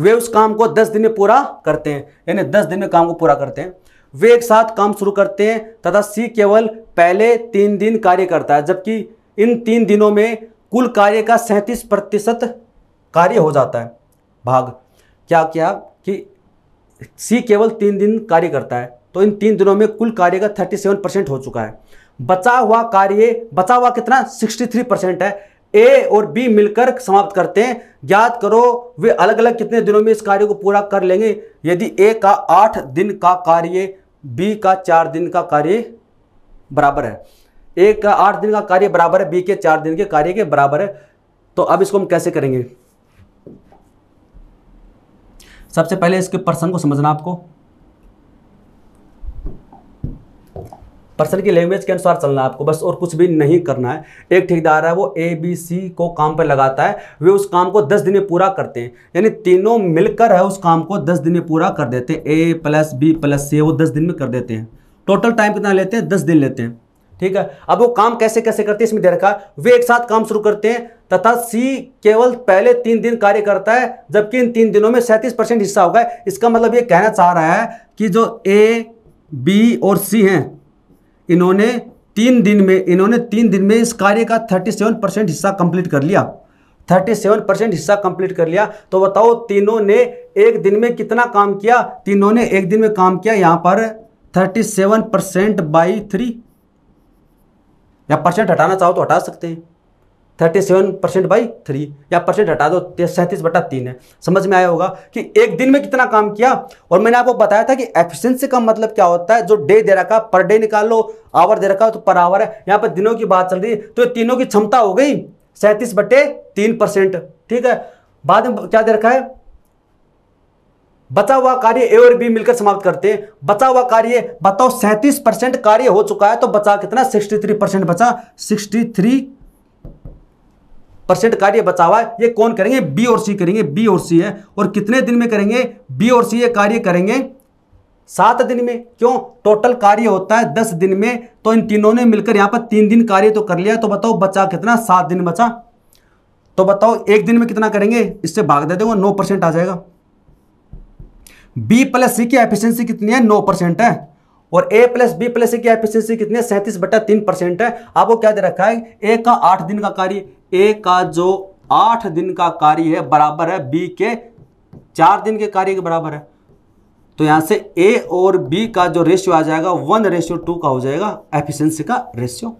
वे उस काम को दस दिन में पूरा करते हैं यानी दस दिन में काम को पूरा करते हैं वे एक साथ काम शुरू करते हैं तथा सी केवल पहले तीन दिन कार्य करता है जबकि इन तीन दिनों में कुल कार्य का सैंतीस प्रतिशत कार्य हो जाता है भाग क्या क्या कि सी केवल तीन दिन कार्य करता है तो इन तीन दिनों में कुल कार्य का थर्टी सेवन परसेंट हो चुका है बचा हुआ कार्य बचा हुआ कितना 63 परसेंट है ए और बी मिलकर समाप्त करते हैं ज्ञात करो वे अलग अलग कितने दिनों में इस कार्य को पूरा कर लेंगे यदि ए का आठ दिन का कार्य बी का चार दिन का कार्य बराबर है ए का आठ दिन का कार्य बराबर है बी के चार दिन के कार्य के बराबर है तो अब इसको हम कैसे करेंगे सबसे पहले इसके प्रसंग को समझना आपको पर्सन की लैंग्वेज के अनुसार चलना है आपको बस और कुछ भी नहीं करना है एक ठेकेदार है वो ए बी सी को काम पर लगाता है वे उस काम को दस दिन में पूरा करते हैं यानी तीनों मिलकर है उस काम को दस दिन में पूरा कर देते हैं A plus B plus C वो दस दिन में कर देते हैं टोटल टाइम कितना लेते हैं दस दिन लेते हैं ठीक है अब वो काम कैसे कैसे करते हैं इसमें दे रखा वे एक साथ काम शुरू करते हैं तथा सी केवल पहले तीन दिन कार्य करता है जबकि इन तीन दिनों में सैंतीस परसेंट हिस्सा होगा इसका मतलब ये कहना चाह रहा है कि जो ए बी और सी हैं इन्होंने तीन दिन में इन्होंने तीन दिन में इस कार्य का थर्टी सेवन परसेंट हिस्सा कंप्लीट कर लिया थर्टी सेवन परसेंट हिस्सा कंप्लीट कर लिया तो बताओ तीनों ने एक दिन में कितना काम किया तीनों ने एक दिन में काम किया यहां पर thirty seven percent by three या परसेंट हटाना चाहो तो हटा सकते हैं thirty seven percent by three या परसेंट हटा दो तो सैंतीस बटा तीन है समझ में आया होगा कि एक दिन में कितना काम किया और मैंने आपको बताया था कि एफिशिएंसी का मतलब क्या होता है जो डे दे रखा पर डे निकाल लो आवर दे रखा तो पर आवर है यहाँ पर दिनों की बात चल रही है तो तीनों की क्षमता हो गई सैंतीस बटे तीन परसेंट ठीक है बाद में क्या दे रखा है बचा हुआ कार्य ए और बी मिलकर समाप्त करते हैं बचा हुआ कार्य बताओ सैंतीस परसेंट कार्य हो चुका है तो बचा कितना सिक्सटी थ्री परसेंट बचा सिक्सटी थ्री परसेंट कार्य बचा हुआ है ये कौन करेंगे बी और सी करेंगे बी और सी है और कितने दिन में करेंगे बी और सी ये कार्य करेंगे सात दिन में क्यों टोटल कार्य होता है दस दिन में तो इन तीनों ने मिलकर यहां पर तीन दिन कार्य तो कर लिया तो बताओ बचा कितना सात दिन बचा तो बताओ एक दिन में कितना करेंगे इससे भाग दे देगा नौ परसेंट आ जाएगा बी प्लस सी की एफिशिएंसी कितनी है नौ परसेंट है और A plus B plus C की एफिशिएंसी कितनी है सैंतीस बटा तीन परसेंट है आपको क्या दे रखा है ए का आठ दिन का कार्य ए का जो आठ दिन का कार्य है बराबर है बी के चार दिन के कार्य के बराबर है तो यहां से ए और बी का जो रेशियो आ जाएगा वन रेशियो टू का हो जाएगा एफिशिएंसी का रेशियो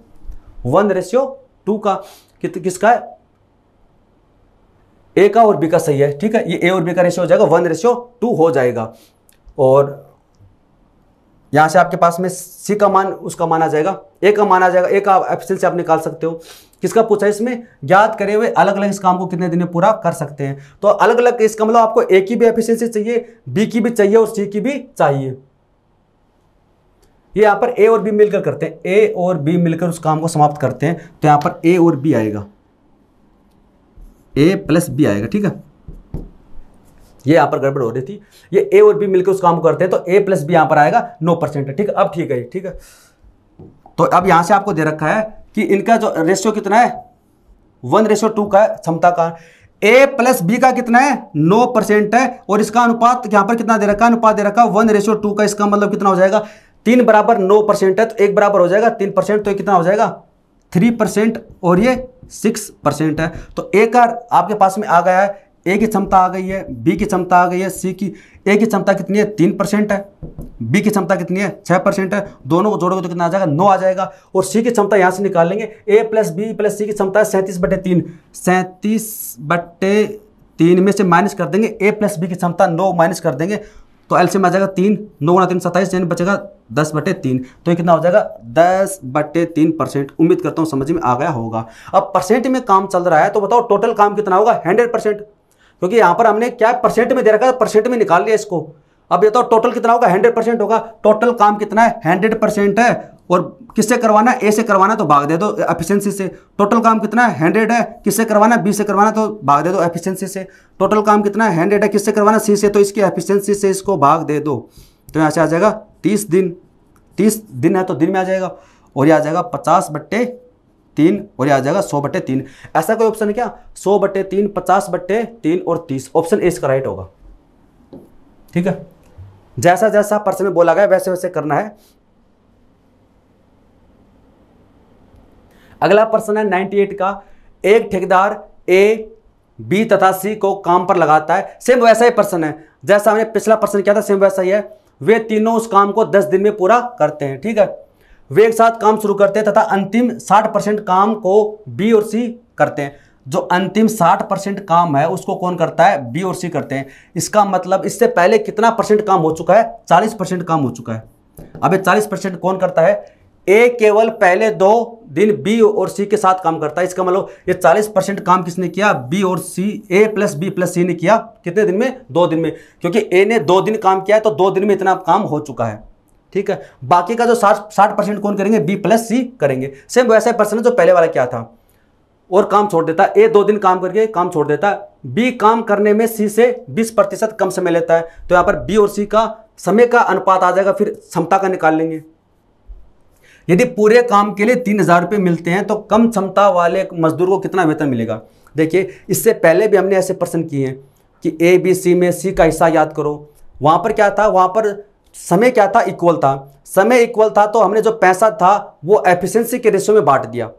वन रेशियो टू का कित किसका है ए का और बी का सही है ठीक है ये ए और बी का रेशियो हो जाएगा वन रेशियो टू हो जाएगा और यहां से आपके पास में सी का मान उसका माना जाएगा ए का माना जाएगा ए का एफिशिएंसी आप निकाल सकते हो किसका पूछा इसमें याद करे हुए अलग अलग इस काम को कितने दिन में पूरा कर सकते हैं तो अलग अलग इसका मतलब आपको ए की भी एफिशिएंसी चाहिए बी की भी चाहिए और सी की भी चाहिए ये यहां पर ए और बी मिलकर करते हैं ए और बी मिलकर उस काम को समाप्त करते हैं तो यहां पर ए और बी आएगा ए प्लस बी आएगा ठीक है ये यहां पर गड़बड़ हो रही थी ये ए और बी मिलकर उस काम को करते हैं तो ए प्लस बी यहां पर आएगा नौ परसेंट ठीक है अब ठीक है ठीक है तो अब यहां से आपको दे रखा है कि इनका जो रेशियो कितना है वन रेशियो टू का क्षमता का ए प्लस बी का कितना है नो परसेंट है और इसका अनुपात यहां पर कितना दे रखा है अनुपात दे रखा है वन रेशियो टू का इसका मतलब कितना हो जाएगा तीन बराबर नो परसेंट है तो एक बराबर हो जाएगा तीन परसेंट तो कितना हो जाएगा थ्री परसेंट और ये सिक्स परसेंट है तो ए का आपके पास में आ गया है ए की क्षमता आ गई है बी की क्षमता आ गई है सी की ए की क्षमता कितनी है तीन परसेंट है बी की क्षमता कितनी है छः परसेंट है दोनों को जोड़ोगे तो कितना आ जाएगा नौ आ जाएगा और सी की क्षमता यहाँ से निकाल लेंगे A plus B plus C की क्षमता है सैंतीस बटे तीन सैंतीस बटे तीन में से माइनस कर देंगे ए प्लस बी की क्षमता नौ माइनस कर देंगे तो एल में आ जाएगा तीन नौ गुना तीन सत्ताईस यानी बचेगा दस बटे तीन तो ये कितना हो जाएगा दस बटे तीन परसेंट उम्मीद करता हूँ समझ में आ गया होगा अब परसेंट में काम चल रहा है तो बताओ टोटल काम कितना होगा हंड्रेड परसेंट क्योंकि यहां पर हमने क्या परसेंट में दे रखा है परसेंट में निकाल लिया इसको अब ये तो टोटल कितना होगा हंड्रेड परसेंट होगा टोटल काम कितना है हंड्रेड परसेंट है और किससे करवाना है ए से करवाना तो भाग दे दो एफिशिएंसी से टोटल काम कितना है हंड्रेड है किससे करवाना बी से करवाना तो भाग दे दो एफिशिएंसी से टोटल काम कितना है हंड्रेड है किससे करवाना सी से तो इसकी एफिशियंसी से इसको भाग दे दो तो यहाँ से आ जाएगा तीस दिन तीस दिन है तो दिन में आ जाएगा और ये आ जाएगा पचास बट्टे तीन और यह आ जाएगा सौ बटे तीन ऐसा कोई ऑप्शन है क्या सौ बटे तीन पचास बटे तीन और तीस ऑप्शन ए इसका राइट होगा ठीक है जैसा जैसा प्रश्न में बोला गया वैसे वैसे करना है अगला प्रश्न है 98 का एक ठेकेदार ए बी तथा सी को काम पर लगाता है सेम वैसा ही प्रश्न है जैसा हमने पिछला प्रश्न किया था सेम वैसा ही है वे तीनों उस काम को 10 दिन में पूरा करते हैं ठीक है वे एक साथ काम शुरू करते हैं तथा अंतिम साठ परसेंट काम को बी और सी करते हैं जो अंतिम 60 परसेंट काम है उसको कौन करता है बी और सी करते हैं इसका मतलब इससे पहले कितना परसेंट काम हो चुका है 40 परसेंट काम हो चुका है अब 40 परसेंट कौन करता है ए केवल पहले दो दिन बी और सी के साथ काम करता है इसका मतलब ये 40 परसेंट काम किसने किया बी और C A plus B plus C ने किया कितने दिन में दो दिन में क्योंकि ए ने दो दिन काम किया है तो दो दिन में इतना काम हो चुका है ठीक है बाकी का जो साठ साठ कौन करेंगे बी प्लस सी करेंगे सेम वैसा पर्सन जो पहले वाला क्या था और काम छोड़ देता ए दो दिन काम करके काम छोड़ देता बी काम करने में सी से बीस प्रतिशत कम समय लेता है तो यहां पर बी और सी का समय का अनुपात आ जाएगा फिर क्षमता का निकाल लेंगे यदि पूरे काम के लिए तीन हज़ार रुपये मिलते हैं तो कम क्षमता वाले मजदूर को कितना वेतन मिलेगा देखिए इससे पहले भी हमने ऐसे प्रश्न किए हैं कि ए बी सी में सी का हिस्सा याद करो वहां पर क्या था वहां पर समय क्या था इक्वल था समय इक्वल था तो हमने जो पैसा था वो एफिशिएंसी के रेशियो में बांट दिया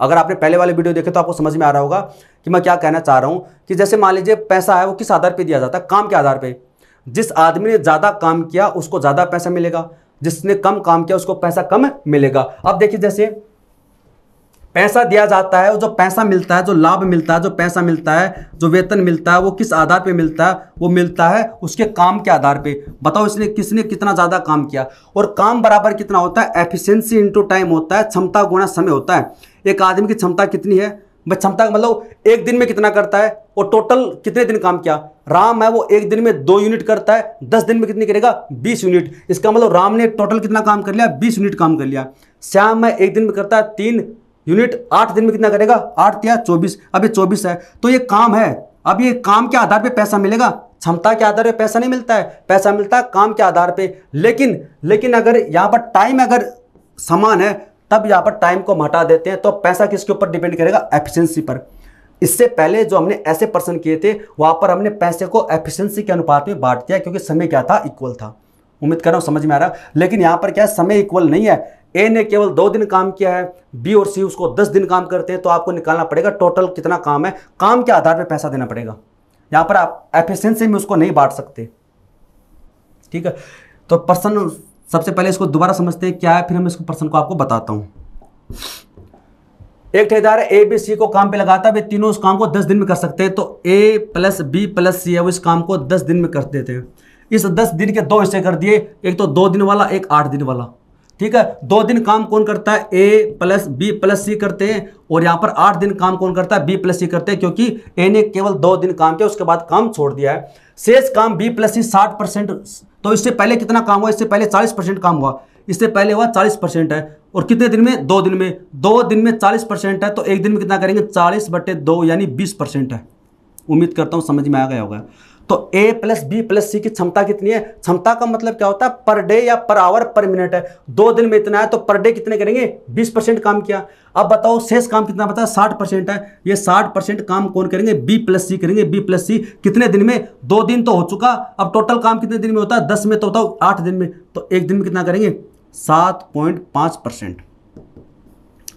अगर आपने पहले वाले वीडियो देखे तो आपको समझ में आ रहा होगा कि मैं क्या कहना चाह रहा हूँ कि जैसे मान लीजिए पैसा है वो किस आधार पर दिया जाता है काम के आधार पर जिस आदमी ने ज़्यादा काम किया उसको ज़्यादा पैसा मिलेगा जिसने कम काम किया उसको पैसा कम मिलेगा अब देखिए जैसे पैसा दिया जाता है और जो पैसा मिलता है जो लाभ मिलता है जो पैसा मिलता है जो वेतन मिलता है वो किस आधार पे मिलता है वो मिलता है उसके काम के आधार पे बताओ इसने किसने कितना ज़्यादा काम किया और काम बराबर कितना होता है एफिशिएंसी इनटू टाइम होता है क्षमता गुणा समय होता है एक आदमी की क्षमता कितनी है भाई क्षमता मतलब एक दिन में कितना करता है और टोटल कितने दिन काम किया राम है वो एक दिन में दो यूनिट करता है दस दिन में कितनी करेगा बीस यूनिट इसका मतलब राम ने टोटल कितना काम कर लिया बीस यूनिट काम कर लिया श्याम है एक दिन में करता है तीन यूनिट आठ दिन में कितना करेगा आठ या चौबीस अब ये चौबीस है तो ये काम है अब ये काम के आधार पे पैसा मिलेगा क्षमता के आधार पे पैसा नहीं मिलता है पैसा मिलता है काम के आधार पे लेकिन लेकिन अगर यहाँ पर टाइम अगर समान है तब यहाँ पर टाइम को हटा देते हैं तो पैसा किसके ऊपर डिपेंड करेगा एफिशिएंसी पर इससे पहले जो हमने ऐसे पर्सन किए थे वहाँ पर हमने पैसे को एफिशियंसी के अनुपात में बांट दिया क्योंकि समय क्या था इक्वल था उम्मीद कर रहा हूँ समझ में आ रहा लेकिन यहाँ पर क्या समय इक्वल नहीं है ए ने केवल दो दिन काम किया है बी और सी उसको दस दिन काम करते हैं तो आपको निकालना पड़ेगा टोटल कितना काम है काम के आधार पर पैसा देना पड़ेगा यहाँ पर आप एफिशियंसी में उसको नहीं बांट सकते ठीक है तो पर्सन सबसे पहले इसको दोबारा समझते हैं क्या है फिर हम इसको पर्सन को आपको बताता हूं एक ठेदार ए बी सी को काम पे लगाता है वे तीनों उस काम को दस दिन में कर सकते हैं तो A plus B plus C है वो इस काम को दस दिन में कर देते हैं इस दस दिन के दो हिस्से कर दिए एक तो दो दिन वाला एक आठ दिन वाला ठीक है दो दिन काम कौन करता है A plus B plus C करते हैं और यहां पर आठ दिन काम कौन करता है बी प्लस सी करते हैं क्योंकि ए ने केवल दो दिन काम किया उसके बाद काम छोड़ दिया है शेष काम बी प्लस सी साठ परसेंट तो इससे पहले कितना काम हुआ इससे पहले चालीस परसेंट काम हुआ इससे पहले हुआ चालीस परसेंट है और कितने दिन में दो दिन में दो दिन में चालीस परसेंट है तो एक दिन में कितना करेंगे चालीस बटे दो यानी बीस परसेंट है उम्मीद करता हूं समझ में आ गया होगा तो A plus B plus C की क्षमता कितनी है क्षमता का मतलब क्या होता है पर डे या पर आवर पर मिनट है दो दिन में इतना है तो पर डे कितने करेंगे 20 परसेंट काम किया अब बताओ शेष काम कितना बताया साठ परसेंट है ये साठ परसेंट काम कौन करेंगे बी प्लस सी करेंगे बी प्लस सी कितने दिन में दो दिन तो हो चुका अब टोटल काम कितने दिन में होता है दस में तो होता आठ दिन में तो एक दिन में कितना करेंगे सात पॉइंट परसेंट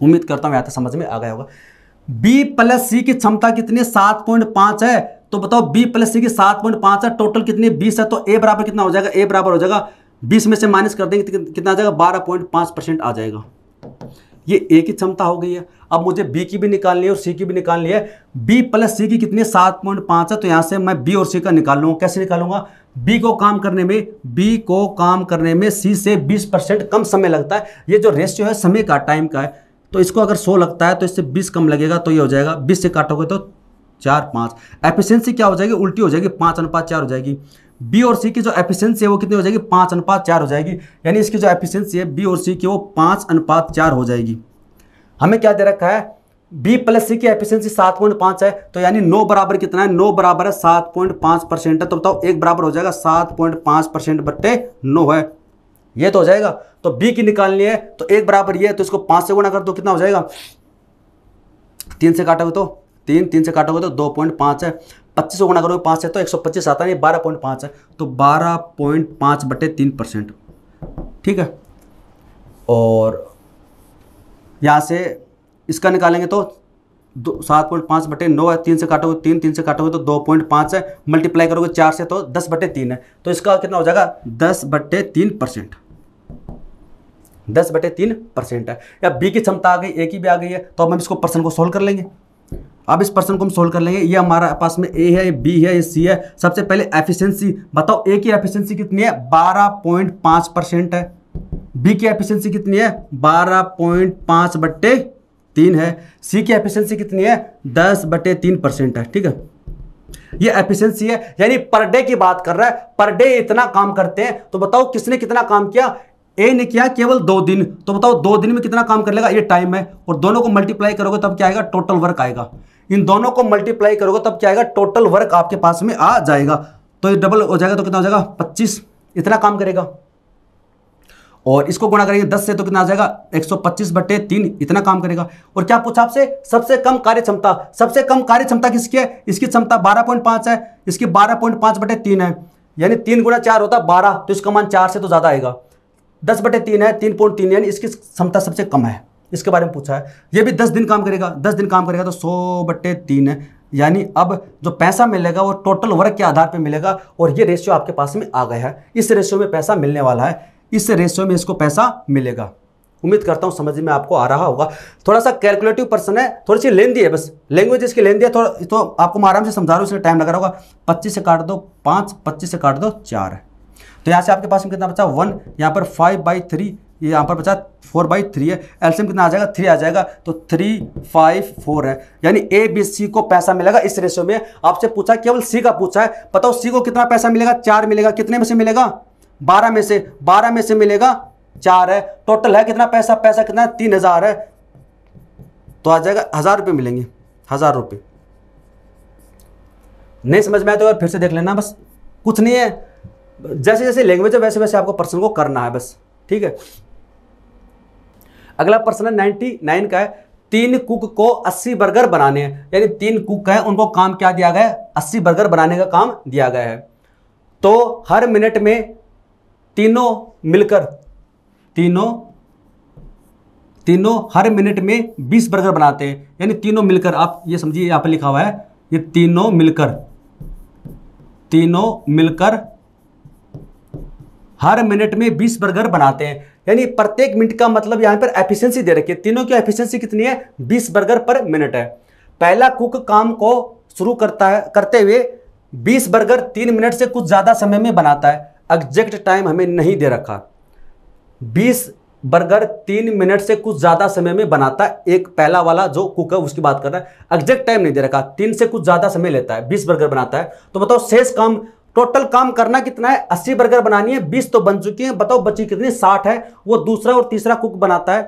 उम्मीद करता हूं यहां तक समझ में आ गया होगा बी प्लस सी की क्षमता कितनी है सात पॉइंट पांच है तो बताओ बी प्लस सी की सात पॉइंट पांच है टोटल कितनी बीस है तो ए बराबर कितना हो जाएगा ए बराबर हो जाएगा बीस में से माइनस कर देंगे कितना आ जाएगा बारह पॉइंट पांच परसेंट आ जाएगा ये ए की क्षमता हो गई है अब मुझे बी की भी निकालनी है और सी की भी निकालनी है बी प्लस सी की कितनी सात पॉइंट पांच है तो यहां से मैं बी और सी का निकाल लूंगा कैसे निकालूंगा बी को काम करने में बी को काम करने में सी से बीस परसेंट कम समय लगता है ये जो रेशियो है समय का टाइम का है तो इसको अगर सो लगता है तो इससे बीस कम लगेगा तो ये हो जाएगा बीस से काटोगे तो चार पाँच एफिशियंसी क्या हो जाएगी उल्टी हो जाएगी पाँच अनुपात चार हो जाएगी बी और सी की जो एफिशियंसी है वो कितनी हो जाएगी पाँच अनुपात चार हो जाएगी यानी इसकी जो एफिशियंसी है बी और सी की वो पाँच अनुपात चार हो जाएगी हमें क्या दे रखा है बी प्लस सी की एफिशियंसी सात पॉइंट पाँच है तो यानी नो बराबर कितना है नो बराबर है सात पॉइंट पाँच परसेंट है तो बताओ एक बराबर हो जाएगा सात पॉइंट पाँच परसेंट बट्टे नो है ये तो हो जाएगा तो बी की निकालनी है तो एक बराबर ये है तो इसको पाँच से गुणा कर दो कितना हो जाएगा तीन से काटोगे तो तीन तीन से काटोगे तो दो पॉइंट पाँच है पच्चीस को गुणा करोगे पाँच से तो एक सौ पच्चीस आता नहीं बारह पॉइंट पाँच है तो बारह पॉइंट पाँच बटे तीन परसेंट ठीक है और यहाँ से इसका निकालेंगे तो दो सात पॉइंट पाँच बटे नौ है तीन से काटोगे तीन तीन से काटोगे तो दो पॉइंट पाँच है मल्टीप्लाई करोगे चार से तो दस बटे तीन है तो इसका कितना हो जाएगा दस बटे तीन परसेंट दस बटे तीन परसेंट है या बी की क्षमता आ गई ए की भी आ गई है तो अब हम इसको परसेंट को सोल्व कर लेंगे अब इस प्रश्न को हम सोल्व कर लेंगे ये हमारा पास में ए है बी है ये सी है सबसे पहले एफिशिएंसी बताओ ए की एफिशिएंसी कितनी है 12.5 परसेंट है बी की एफिशिएंसी कितनी है 12.5 बट्टे तीन है सी की एफिशिएंसी कितनी है 10 बटे तीन परसेंट है ठीक है ये एफिशिएंसी है यानी पर डे की बात कर रहा है पर डे इतना काम करते हैं तो बताओ किसने कितना काम किया ए ने किया केवल दो दिन तो बताओ दो दिन में कितना काम कर लेगा ये टाइम है और दोनों को मल्टीप्लाई करोगे तब क्या आएगा टोटल वर्क आएगा इन दोनों को मल्टीप्लाई करोगे तब क्या आएगा टोटल वर्क आपके पास में आ जाएगा तो ये डबल हो जाएगा तो कितना हो जाएगा पच्चीस इतना काम करेगा और इसको गुणा करेंगे 10 से तो कितना आ जाएगा 125 बटे तीन इतना काम करेगा और क्या पूछा आपसे सबसे कम कार्य क्षमता सबसे कम कार्य क्षमता किसकी है इसकी क्षमता 12.5 है इसकी 12.5 बटे तीन है यानी तीन गुणा चार होता है बारह तो इसका मान चार से तो ज़्यादा आएगा दस बटे तीन है तीन पॉइंट तीन यानी इसकी क्षमता सबसे कम है इसके बारे में पूछा है ये भी दस दिन काम करेगा दस दिन काम करेगा तो सौ बट्टे तीन है यानी अब जो पैसा मिलेगा वो टोटल वर्क के आधार पे मिलेगा और ये रेशियो आपके पास में आ गया है इस रेशियो में पैसा मिलने वाला है इस रेशियो में इसको पैसा मिलेगा उम्मीद करता हूँ समझ में आपको आ रहा होगा थोड़ा सा कैलकुलेटिव पर्सन है थोड़ी सी लेंदी है बस लैंग्वेज इसकी लेंदी है थोड़ा तो आपको मैं आराम से समझा रहा हूँ टाइम लगा रहा होगा पच्चीस से काट दो पाँच पच्चीस से काट दो चार तो यहाँ से आपके पास में कितना बचा वन यहाँ पर फाइव बाई थ्री ये यहाँ पर बचा फोर बाई थ्री है एल्सियम कितना आ जाएगा थ्री आ जाएगा तो थ्री फाइव फोर है यानी ए बी सी को पैसा मिलेगा इस रेशियो में आपसे पूछा केवल सी का पूछा है बताओ सी को कितना पैसा मिलेगा चार मिलेगा कितने में से मिलेगा बारह में से बारह में से मिलेगा चार है टोटल है कितना पैसा पैसा कितना है तीन हजार है तो आ जाएगा हजार रुपये मिलेंगे हजार रुपये नहीं समझ में आया तो फिर से देख लेना बस कुछ नहीं है जैसे जैसे लैंग्वेज है वैसे वैसे आपको पर्सन को करना है बस ठीक है अगला प्रश्न है नाइन्टी नाइन का है तीन कुक को अस्सी बर्गर बनाने हैं यानी तीन कुक है उनको काम क्या दिया गया है अस्सी बर्गर बनाने का काम दिया गया है तो हर मिनट में तीनों मिलकर तीनों तीनों हर मिनट में बीस बर्गर बनाते हैं यानी तीनों मिलकर आप ये समझिए यहाँ पर लिखा हुआ है ये तीनों मिलकर तीनों मिलकर हर मिनट में बीस बर्गर बनाते हैं यानी प्रत्येक मिनट का मतलब यहाँ पर एफिशिएंसी दे रखी है तीनों की एफिशिएंसी कितनी है बीस बर्गर पर मिनट है पहला कुक काम को शुरू करता है करते हुए बीस बर्गर तीन मिनट से कुछ ज़्यादा समय में बनाता है एग्जैक्ट टाइम हमें नहीं दे रखा बीस बर्गर तीन मिनट से कुछ ज़्यादा समय में बनाता है एक पहला वाला जो कुक है उसकी बात कर रहा है एग्जैक्ट टाइम नहीं दे रखा तीन से कुछ ज़्यादा समय लेता है बीस बर्गर बनाता है तो बताओ शेष काम टोटल काम करना कितना है अस्सी बर्गर बनानी है बीस तो बन चुकी है बताओ बची कितनी साठ है वो दूसरा और तीसरा कुक बनाता है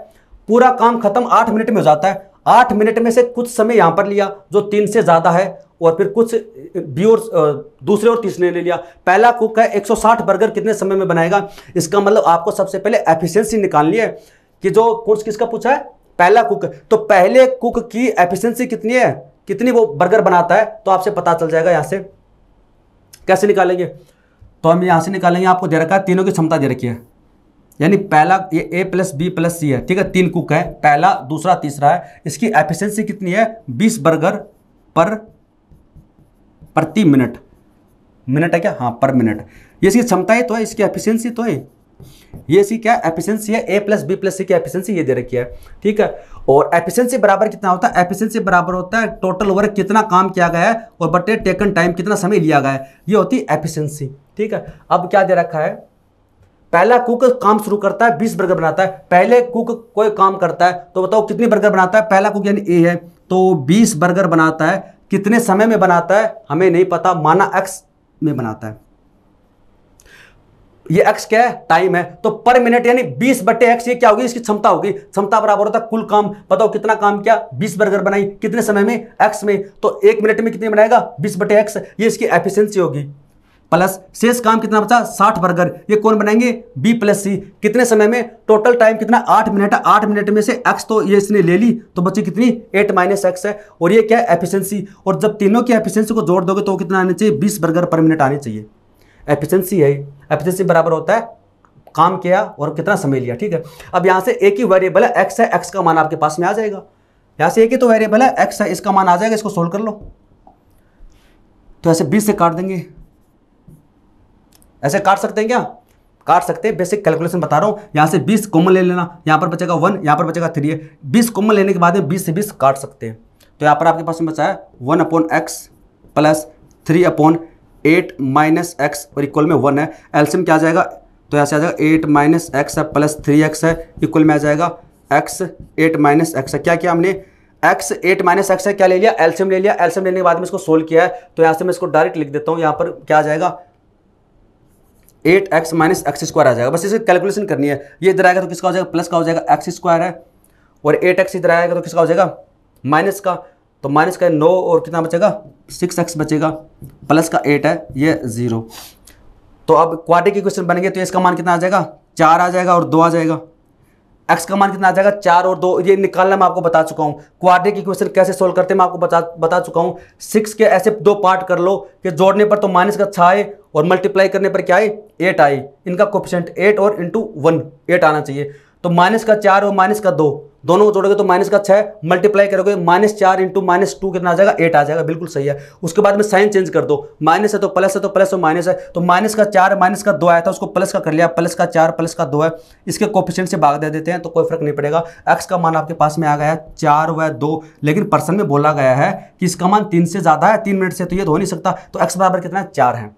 पूरा काम खत्म आठ मिनट में हो जाता है आठ मिनट में से कुछ समय यहाँ पर लिया जो तीन से ज़्यादा है और फिर कुछ बी और दूसरे और तीसरे ले लिया पहला कुक है 160 बर्गर कितने समय में बनाएगा इसका मतलब आपको सबसे पहले एफिशिएंसी निकालनी है कि जो कोर्स किसका पूछा है पहला कुक तो पहले कुक की एफिशिएंसी कितनी है कितनी वो बर्गर बनाता है तो आपसे पता चल जाएगा यहाँ से कैसे निकालेंगे तो हम यहाँ से निकालेंगे आपको दे रखा है तीनों की क्षमता दे रखी है यानी पहला ये A plus B plus C है ठीक है तीन कुक है पहला दूसरा तीसरा है इसकी एफिशिएंसी कितनी है बीस बर्गर पर प्रति मिनट मिनट है क्या हाँ पर मिनट ये इसकी क्षमता ही तो है इसकी एफिशिएंसी तो है ये इसकी क्या एफिशिएंसी है A plus B plus C की एफिशिएंसी ये दे रखी है ठीक है और एफिशिएंसी बराबर कितना होता है एफिशिएंसी बराबर होता है टोटल वर्क कितना काम किया गया है और बटे टेकन टाइम कितना समय लिया गया है ये होती है एफिशियंसी ठीक है अब क्या दे रखा है पहला कुक काम शुरू करता है बीस बर्गर बनाता है पहले कुक कोई काम करता है तो बताओ कितनी बर्गर बनाता है पहला कुक यानी ए है तो बीस बर्गर बनाता है कितने समय में बनाता है हमें नहीं पता माना एक्स में बनाता है ये एक्स क्या है टाइम है तो पर मिनट यानी बीस बटे एक्स ये क्या होगी इसकी क्षमता होगी क्षमता बराबर होता है कुल काम बताओ कितना काम किया बीस बर्गर बनाई कितने समय में एक्स में तो एक मिनट में कितने बनाएगा बीस बटे एक्स ये इसकी एफिशिएंसी होगी प्लस शेष काम कितना बचा साठ बर्गर ये कौन बनाएंगे बी प्लस सी कितने समय में टोटल टाइम कितना आठ मिनट है आठ मिनट में से एक्स तो ये इसने ले ली तो बची कितनी एट माइनस एक्स है और ये क्या है एफिशिएंसी और जब तीनों की एफिशिएंसी को जोड़ दोगे तो कितना आना चाहिए बीस बर्गर पर मिनट आने चाहिए एफिशिएंसी है एफिशिएंसी बराबर होता है काम किया और कितना समय लिया ठीक है अब यहाँ से एक ही वेरिएबल है एक्स है एक्स का मान आपके पास में आ जाएगा यहाँ से एक ही तो वेरिएबल है एक्स है इसका मान आ जाएगा इसको सोल्व कर लो तो ऐसे बीस से काट देंगे ऐसे काट सकते हैं क्या काट सकते हैं बेसिक कैलकुलेशन बता रहा हूँ यहाँ से बीस कॉमन ले लेना यहाँ पर बचेगा वन यहाँ पर बचेगा थ्री है बीस कॉमन लेने के बाद में बीस से बीस काट सकते हैं तो यहाँ पर आपके पास में बचा है one upon X plus three upon eight minus X और इक्वल में वन है एल्सियम क्या आ जाएगा तो यहाँ से आ जाएगा एट माइनस एक्स है प्लस थ्री एक्स है इक्वल में आ जाएगा एक्स एट माइनस एक्स है क्या किया हमने एक्स एट माइनस एक्स है क्या ले लिया एल्सियम ले लिया एल्सियम लेने के बाद में इसको सोल्व किया है तो यहाँ से मैं इसको डायरेक्ट लिख देता हूँ यहाँ पर क्या आ जाएगा eight X minus X square आ जाएगा बस इसे कैलकुलेशन करनी है ये इधर आएगा तो किसका हो जाएगा प्लस का हो जाएगा एक्स स्क्वायर है और एट एक्स इधर आएगा तो किसका हो जाएगा माइनस का तो माइनस का नौ और कितना बचेगा सिक्स एक्स बचेगा प्लस का एट है ये ज़ीरो तो अब क्वाड्रिक के क्वेश्चन बनेंगे तो इसका मान कितना आ जाएगा चार आ जाएगा और दो आ जाएगा एक्स का मान कितना आ जाएगा चार और दो ये निकालना मैं आपको बता चुका हूँ के क्वेश्चन कैसे सोल्व करते हैं मैं आपको बता बता चुका हूँ सिक्स के ऐसे दो पार्ट कर लो कि जोड़ने पर तो माइनस का छः आए और मल्टीप्लाई करने पर क्या आए एट आए इनका कोफिशेंट एट और इंटू वन एट आना चाहिए तो माइनस का चार और माइनस का दो दोनों को जोड़ोगे तो माइनस का छह मल्टीप्लाई करोगे माइनस चार इंटू माइनस टू कितना आ जाएगा एट आ जाएगा बिल्कुल सही है उसके बाद में साइन चेंज कर दो माइनस है तो प्लस है तो प्लस और माइनस है तो माइनस का चार माइनस का दो आया था उसको प्लस का कर लिया प्लस का चार प्लस का दो है इसके कोफिशेंट से भाग दे देते हैं तो कोई फर्क नहीं पड़ेगा एक्स का मान आपके पास में आ गया चार व दो लेकिन पर्सन में बोला गया है कि इसका मान तीन से ज़्यादा है तीन मिनट से तो ये तो हो नहीं सकता तो एक्स बराबर कितना है चार है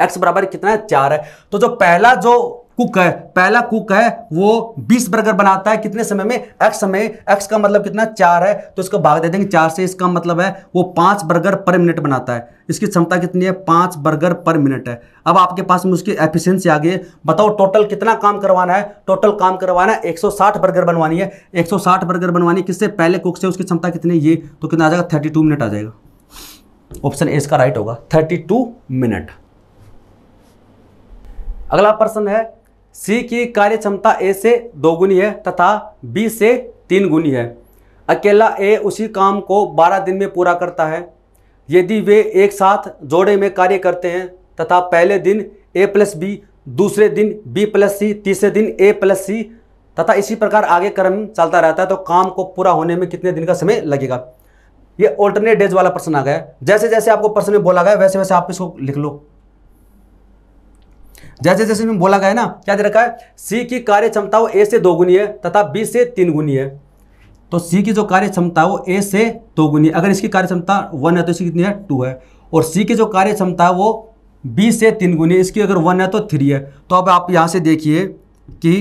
एक्स बराबर कितना है चार है तो जो पहला जो कुक है पहला कुक है वो 20 बर्गर बनाता है कितने समय में एक्स समय एक्स का मतलब कितना चार है तो इसको भाग दे देंगे चार से इसका मतलब है वो पांच बर्गर पर मिनट बनाता है इसकी क्षमता कितनी है पांच बर्गर पर मिनट है अब आपके पास में उसकी एफिशिएंसी आ गई है बताओ टोटल कितना काम करवाना है टोटल काम करवाना है 160 बर्गर बनवानी है एक बर्गर बनवानी किससे पहले कुक से उसकी क्षमता कितनी है ये तो कितना आ जाएगा थर्टी मिनट आ जाएगा ऑप्शन ए इसका राइट होगा थर्टी मिनट अगला प्रश्न है सी की कार्य क्षमता ए से दोगुनी है तथा बी से तीन गुनी है अकेला ए उसी काम को 12 दिन में पूरा करता है यदि वे एक साथ जोड़े में कार्य करते हैं तथा पहले दिन ए प्लस बी दूसरे दिन बी प्लस सी तीसरे दिन ए प्लस सी तथा इसी प्रकार आगे क्रम चलता रहता है तो काम को पूरा होने में कितने दिन का समय लगेगा ये ऑल्टरनेट डेज वाला प्रश्न आ गया है जैसे जैसे आपको प्रश्न में बोला गया वैसे वैसे आप इसको लिख लो जैसे जैसे इसमें बोला गया है ना क्या दे रखा है सी की कार्य क्षमता वो ए से दो गुनी है तथा बी से तीन गुनी है तो सी की जो कार्य क्षमता वो ए से दो गुनी अगर इसकी कार्य क्षमता वन है तो इसकी कितनी है टू है और सी की जो कार्य क्षमता वो बी से तीन गुनी इसकी अगर वन है तो थ्री है तो अब आप यहाँ से देखिए कि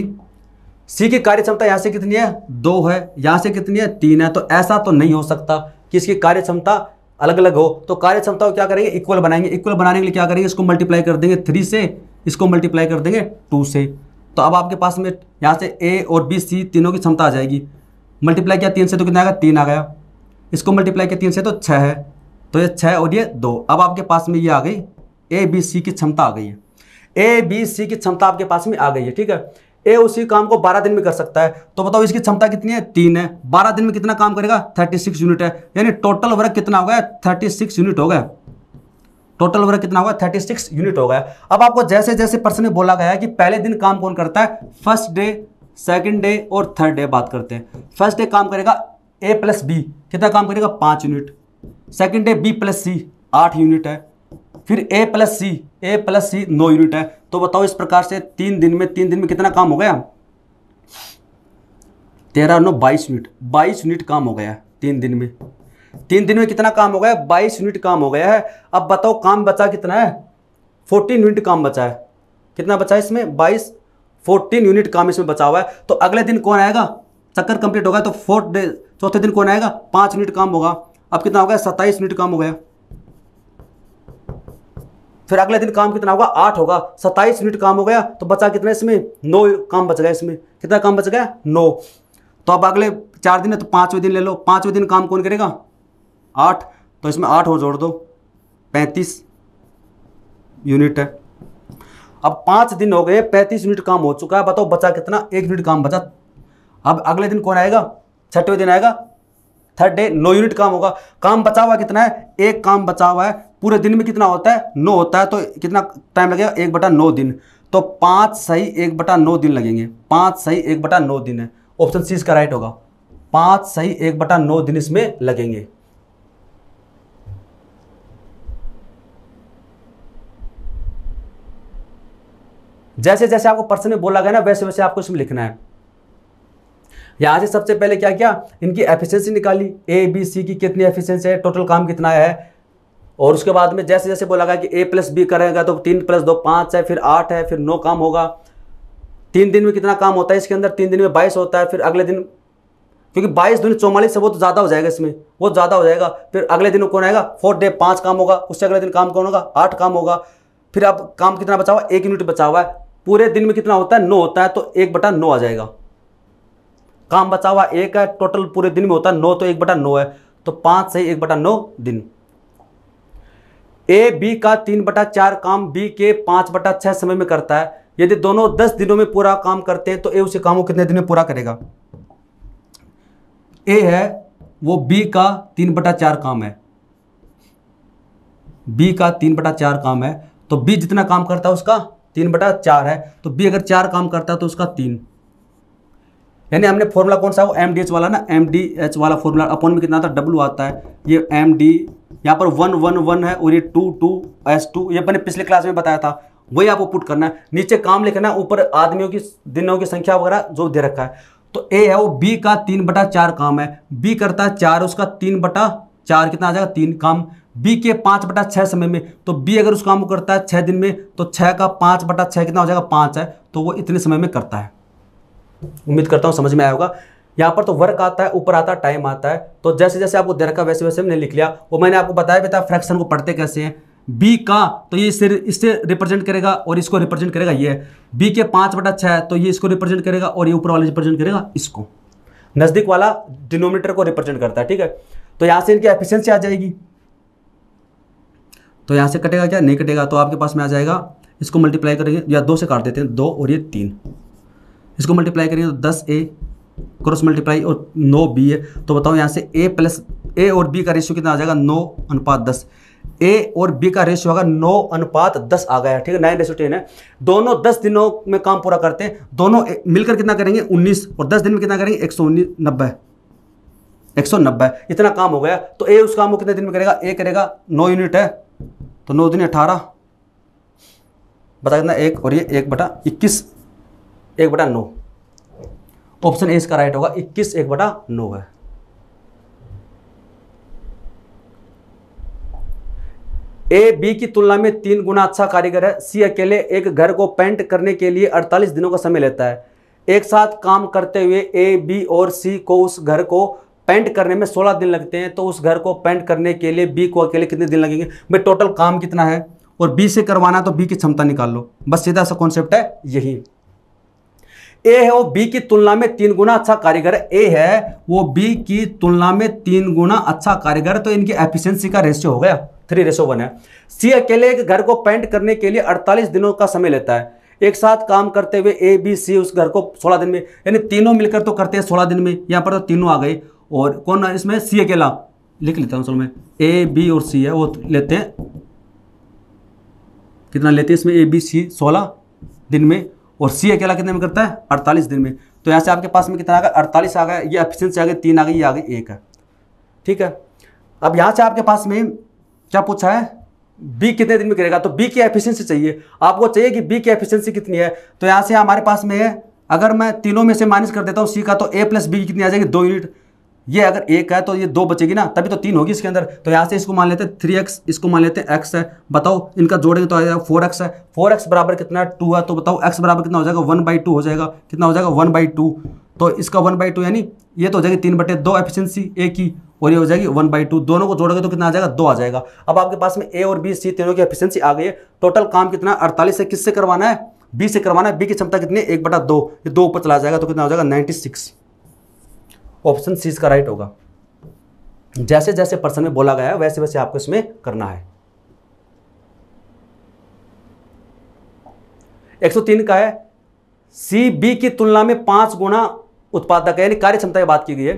सी की कार्य क्षमता यहाँ से कितनी है दो है यहाँ से कितनी है तीन है तो ऐसा तो नहीं हो सकता कि इसकी कार्य क्षमता अलग अलग हो तो कार्य क्षमता को क्या करेंगे इक्वल बनाएंगे इक्वल बनाने के लिए क्या करेंगे इसको मल्टीप्लाई कर देंगे थ्री से इसको मल्टीप्लाई कर देंगे टू से तो अब आपके पास में यहाँ से ए और बी सी तीनों की क्षमता आ जाएगी मल्टीप्लाई किया तीन से तो कितना आएगा तीन आ गया इसको मल्टीप्लाई किया तीन से तो छः है तो ये छः और ये दो अब आपके पास में ये आ गई ए बी सी की क्षमता आ गई है ए बी सी की क्षमता आपके पास में आ गई है ठीक है ए उसी काम को 12 दिन में कर सकता है तो बताओ इसकी क्षमता कितनी है तीन है 12 दिन में कितना काम करेगा 36 यूनिट है यानी टोटल वर्क कितना हो गया 36 यूनिट हो गया टोटल वर्क कितना होगा 36 यूनिट हो गया अब आपको जैसे जैसे प्रश्न में बोला गया है कि पहले दिन काम कौन करता है फर्स्ट डे सेकेंड डे और थर्ड डे बात करते हैं फर्स्ट डे काम करेगा ए प्लस बी कितना काम करेगा पाँच unit second day B plus C आठ यूनिट है फिर A plus C A plus C नौ यूनिट है तो बताओ इस प्रकार से तीन दिन में तीन दिन में कितना काम हो गया तेरह नौ बाईस यूनिट बाईस यूनिट काम हो गया तीन दिन में तीन दिन में कितना काम हो गया बाईस यूनिट काम हो गया है अब बताओ काम बचा कितना है फोर्टीन यूनिट काम बचा है कितना बचा है इसमें बाईस फोर्टीन यूनिट काम इसमें बचा हुआ है तो अगले दिन कौन आएगा चक्कर कंप्लीट होगा तो फोर्थ डे चौथे दिन कौन आएगा पांच यूनिट काम होगा अब कितना हो गया सत्ताईस यूनिट काम हो गया फिर अगले दिन काम कितना होगा आठ होगा सत्ताईस यूनिट काम हो गया तो बचा कितना इसमें नौ काम बच गया इसमें कितना काम बच गया नौ तो अब अगले चार दिन है तो पांचवें दिन ले लो पांचवें दिन काम कौन करेगा आठ तो इसमें आठ और जोड़ दो पैंतीस यूनिट है अब पाँच दिन हो गए पैंतीस यूनिट काम हो चुका है बताओ बचा कितना एक यूनिट काम बचा अब अगले दिन कौन आएगा छठवें दिन आएगा थर्ड डे नौ यूनिट काम होगा काम बचा हुआ कितना है एक काम बचा हुआ है पूरे दिन में कितना होता है नौ होता है तो कितना टाइम लगेगा एक बटा नौ दिन तो पाँच सही एक बटा नौ दिन लगेंगे पाँच सही एक बटा नौ दिन है ऑप्शन सी इसका राइट होगा पाँच सही एक बटा नौ दिन इसमें लगेंगे जैसे जैसे आपको प्रश्न में बोला गया ना वैसे वैसे आपको इसमें लिखना है यहाँ से सबसे पहले क्या किया इनकी एफिशिएंसी निकाली ए बी सी की कितनी एफिशिएंसी है टोटल काम कितना है और उसके बाद में जैसे जैसे बोला गया कि ए प्लस बी करेगा तो तीन प्लस दो पाँच है फिर आठ है फिर नौ काम होगा तीन दिन में कितना काम होता है इसके अंदर तीन दिन में बाईस होता है फिर अगले दिन क्योंकि बाईस दिन चौवालीस है वो तो ज़्यादा हो जाएगा इसमें वो ज़्यादा हो जाएगा फिर अगले दिन कौन आएगा फोर्थ डे पाँच काम होगा उससे अगले दिन काम कौन होगा आठ काम होगा फिर अब काम कितना बचा हुआ एक यूनिट बचा हुआ है पूरे दिन में कितना होता है नौ होता है तो एक बटा नौ आ जाएगा काम बचा हुआ एक है टोटल पूरे दिन में होता है नौ तो एक बटा नौ है तो पांच सही एक बटा नौ दिन ए बी का तीन बटा चार काम बी के पांच बटा छह समय में करता है यदि दोनों दस दिनों में पूरा काम करते हैं तो ए उसे काम को कितने दिन में पूरा करेगा ए है वो बी का तीन बटा चार काम है बी का तीन बटा चार काम है तो बी जितना काम करता है उसका तीन बटा चार है तो बी अगर चार काम करता है तो उसका तीन यानी हमने फॉर्मूला कौन सा वो एम डी एच वाला ना एम डी एच वाला फॉर्मूला अपन में कितना था है डब्लू आता है ये एम डी यहाँ पर वन वन वन है और ये टू टू एस टू ये मैंने पिछले क्लास में बताया था वही आपको पुट करना है नीचे काम लिखना है ऊपर आदमियों की दिनों की संख्या वगैरह जो दे रखा है तो ए है वो बी का तीन बटा चार काम है बी करता है चार उसका तीन बटा चार कितना आ जाएगा तीन काम बी के पाँच बटा छः समय में तो बी अगर उस काम को करता है छः दिन में तो छः का पाँच बटा छः कितना हो जाएगा पाँच है तो वो इतने समय में करता है उम्मीद करता हूँ समझ में आया होगा यहाँ पर तो वर्क आता है ऊपर आता है टाइम आता है तो जैसे जैसे आपको दे रखा वैसे वैसे मैंने लिख लिया वो मैंने आपको बताया बेटा फ्रैक्शन को पढ़ते कैसे हैं बी का तो ये इससे इससे रिप्रेजेंट करेगा और इसको रिप्रेजेंट करेगा ये बी के पाँच बटा छः है तो ये इसको रिप्रेजेंट करेगा और ये ऊपर वाला रिप्रेजेंट करेगा इसको नज़दीक वाला डिनोमीटर को रिप्रेजेंट करता है ठीक है तो यहाँ से इनकी एफिशिएंसी आ जाएगी तो यहाँ से कटेगा क्या नहीं कटेगा तो आपके पास में आ जाएगा इसको मल्टीप्लाई करेंगे या दो से काट देते हैं दो और ये तीन इसको मल्टीप्लाई करेंगे तो दस ए क्रॉस मल्टीप्लाई और नौ बी है तो बताओ यहाँ से ए प्लस ए और बी का रेशियो कितना आ जाएगा नौ अनुपात दस ए और बी का रेशियो होगा नौ अनुपात दस आ गया ठीक है नाइन रेशियो टेन है दोनों दस दिनों में काम पूरा करते हैं दोनों मिलकर कितना करेंगे उन्नीस और दस दिन में कितना करेंगे एक सौ उन्नीस नब्बे एक सौ नब्बे इतना काम हो गया तो ए उस काम को कितने दिन में करेगा ए करेगा नौ यूनिट है तो नौ दिन अठारह बता देना एक और ये एक बटा इक्कीस एक बटा नौ ऑप्शन ए इसका राइट होगा इक्कीस एक बटा नौ है ए बी की तुलना में तीन गुना अच्छा कारीगर है सी अकेले एक घर को पेंट करने के लिए 48 दिनों का समय लेता है एक साथ काम करते हुए ए बी और सी को उस घर को पेंट करने में सोलह दिन लगते हैं तो उस घर को पेंट करने के लिए बी को अकेले कितने दिन लगेंगे भाई टोटल काम कितना है और बी से करवाना तो बी की क्षमता निकाल लो बस सीधा सा कॉन्सेप्ट है यही ए है वो बी की तुलना में तीन गुना अच्छा कारीगर है ए है वो बी की तुलना में तीन गुना अच्छा कारीगर तो इनकी एफिशिएंसी का रेशियो हो गया थ्री रेशो वन है सी अकेले एक घर को पेंट करने के लिए 48 दिनों का समय लेता है एक साथ काम करते हुए ए बी सी उस घर को सोलह दिन में यानी तीनों मिलकर तो करते हैं सोलह दिन में यहां पर तो तीनों आ गए और कौन है इसमें सी अकेला लिख लेता हूँ चलो मैं ए बी और सी है वो लेते हैं कितना लेते हैं इसमें ए बी सी सोलह दिन में और सी अकेला कितने में करता है अड़तालीस दिन में तो यहाँ से आपके पास में कितना आ गया अड़तालीस आ गया ये एफिशिएंसी आ गई तीन आ गई ये आ गई एक है ठीक है अब यहाँ से आपके पास में क्या पूछा है बी कितने दिन में करेगा तो बी की एफिशियंसी चाहिए आपको चाहिए कि बी की एफिशियंसी कितनी है तो यहाँ से हमारे पास में है अगर मैं तीनों में से माइनस कर देता हूँ सी का तो ए प्लस बी कितनी आ जाएगी दो यूनिट ये अगर एक है तो ये दो बचेगी ना तभी तो तीन होगी इसके अंदर तो यहाँ से इसको मान लेते हैं थ्री एक्स इसको मान लेते हैं एक्स है बताओ इनका जोड़ेंगे तो आ जाएगा फोर एक्स है फोर एक्स बराबर कितना है टू है तो बताओ एक्स बराबर कितना हो जाएगा वन बाई टू हो जाएगा कितना हो जाएगा वन बाई टू तो इसका वन बाई टू यानी ये तो हो जाएगी तीन बटे दो एफिशियंसी ए की और ये हो जाएगी वन बाई टू दोनों को जोड़ोगे तो कितना आ जाएगा दो आ जाएगा अब आपके पास में ए और बी सी तीनों की एफिशियंसी आ गई है टोटल काम कितना है अड़तालीस से किससे करवाना है बी से करवाना है बी की क्षमता कितनी है एक बटा दो ये दो ऊपर चला जाएगा तो कितना हो जाएगा नाइन्टी सिक्स ऑप्शन सी इसका राइट होगा जैसे जैसे पर्सन में बोला गया है वैसे वैसे आपको इसमें करना है 103 का है सी बी की तुलना में पांच गुना उत्पादक है यानी कार्य क्षमता की बात की गई है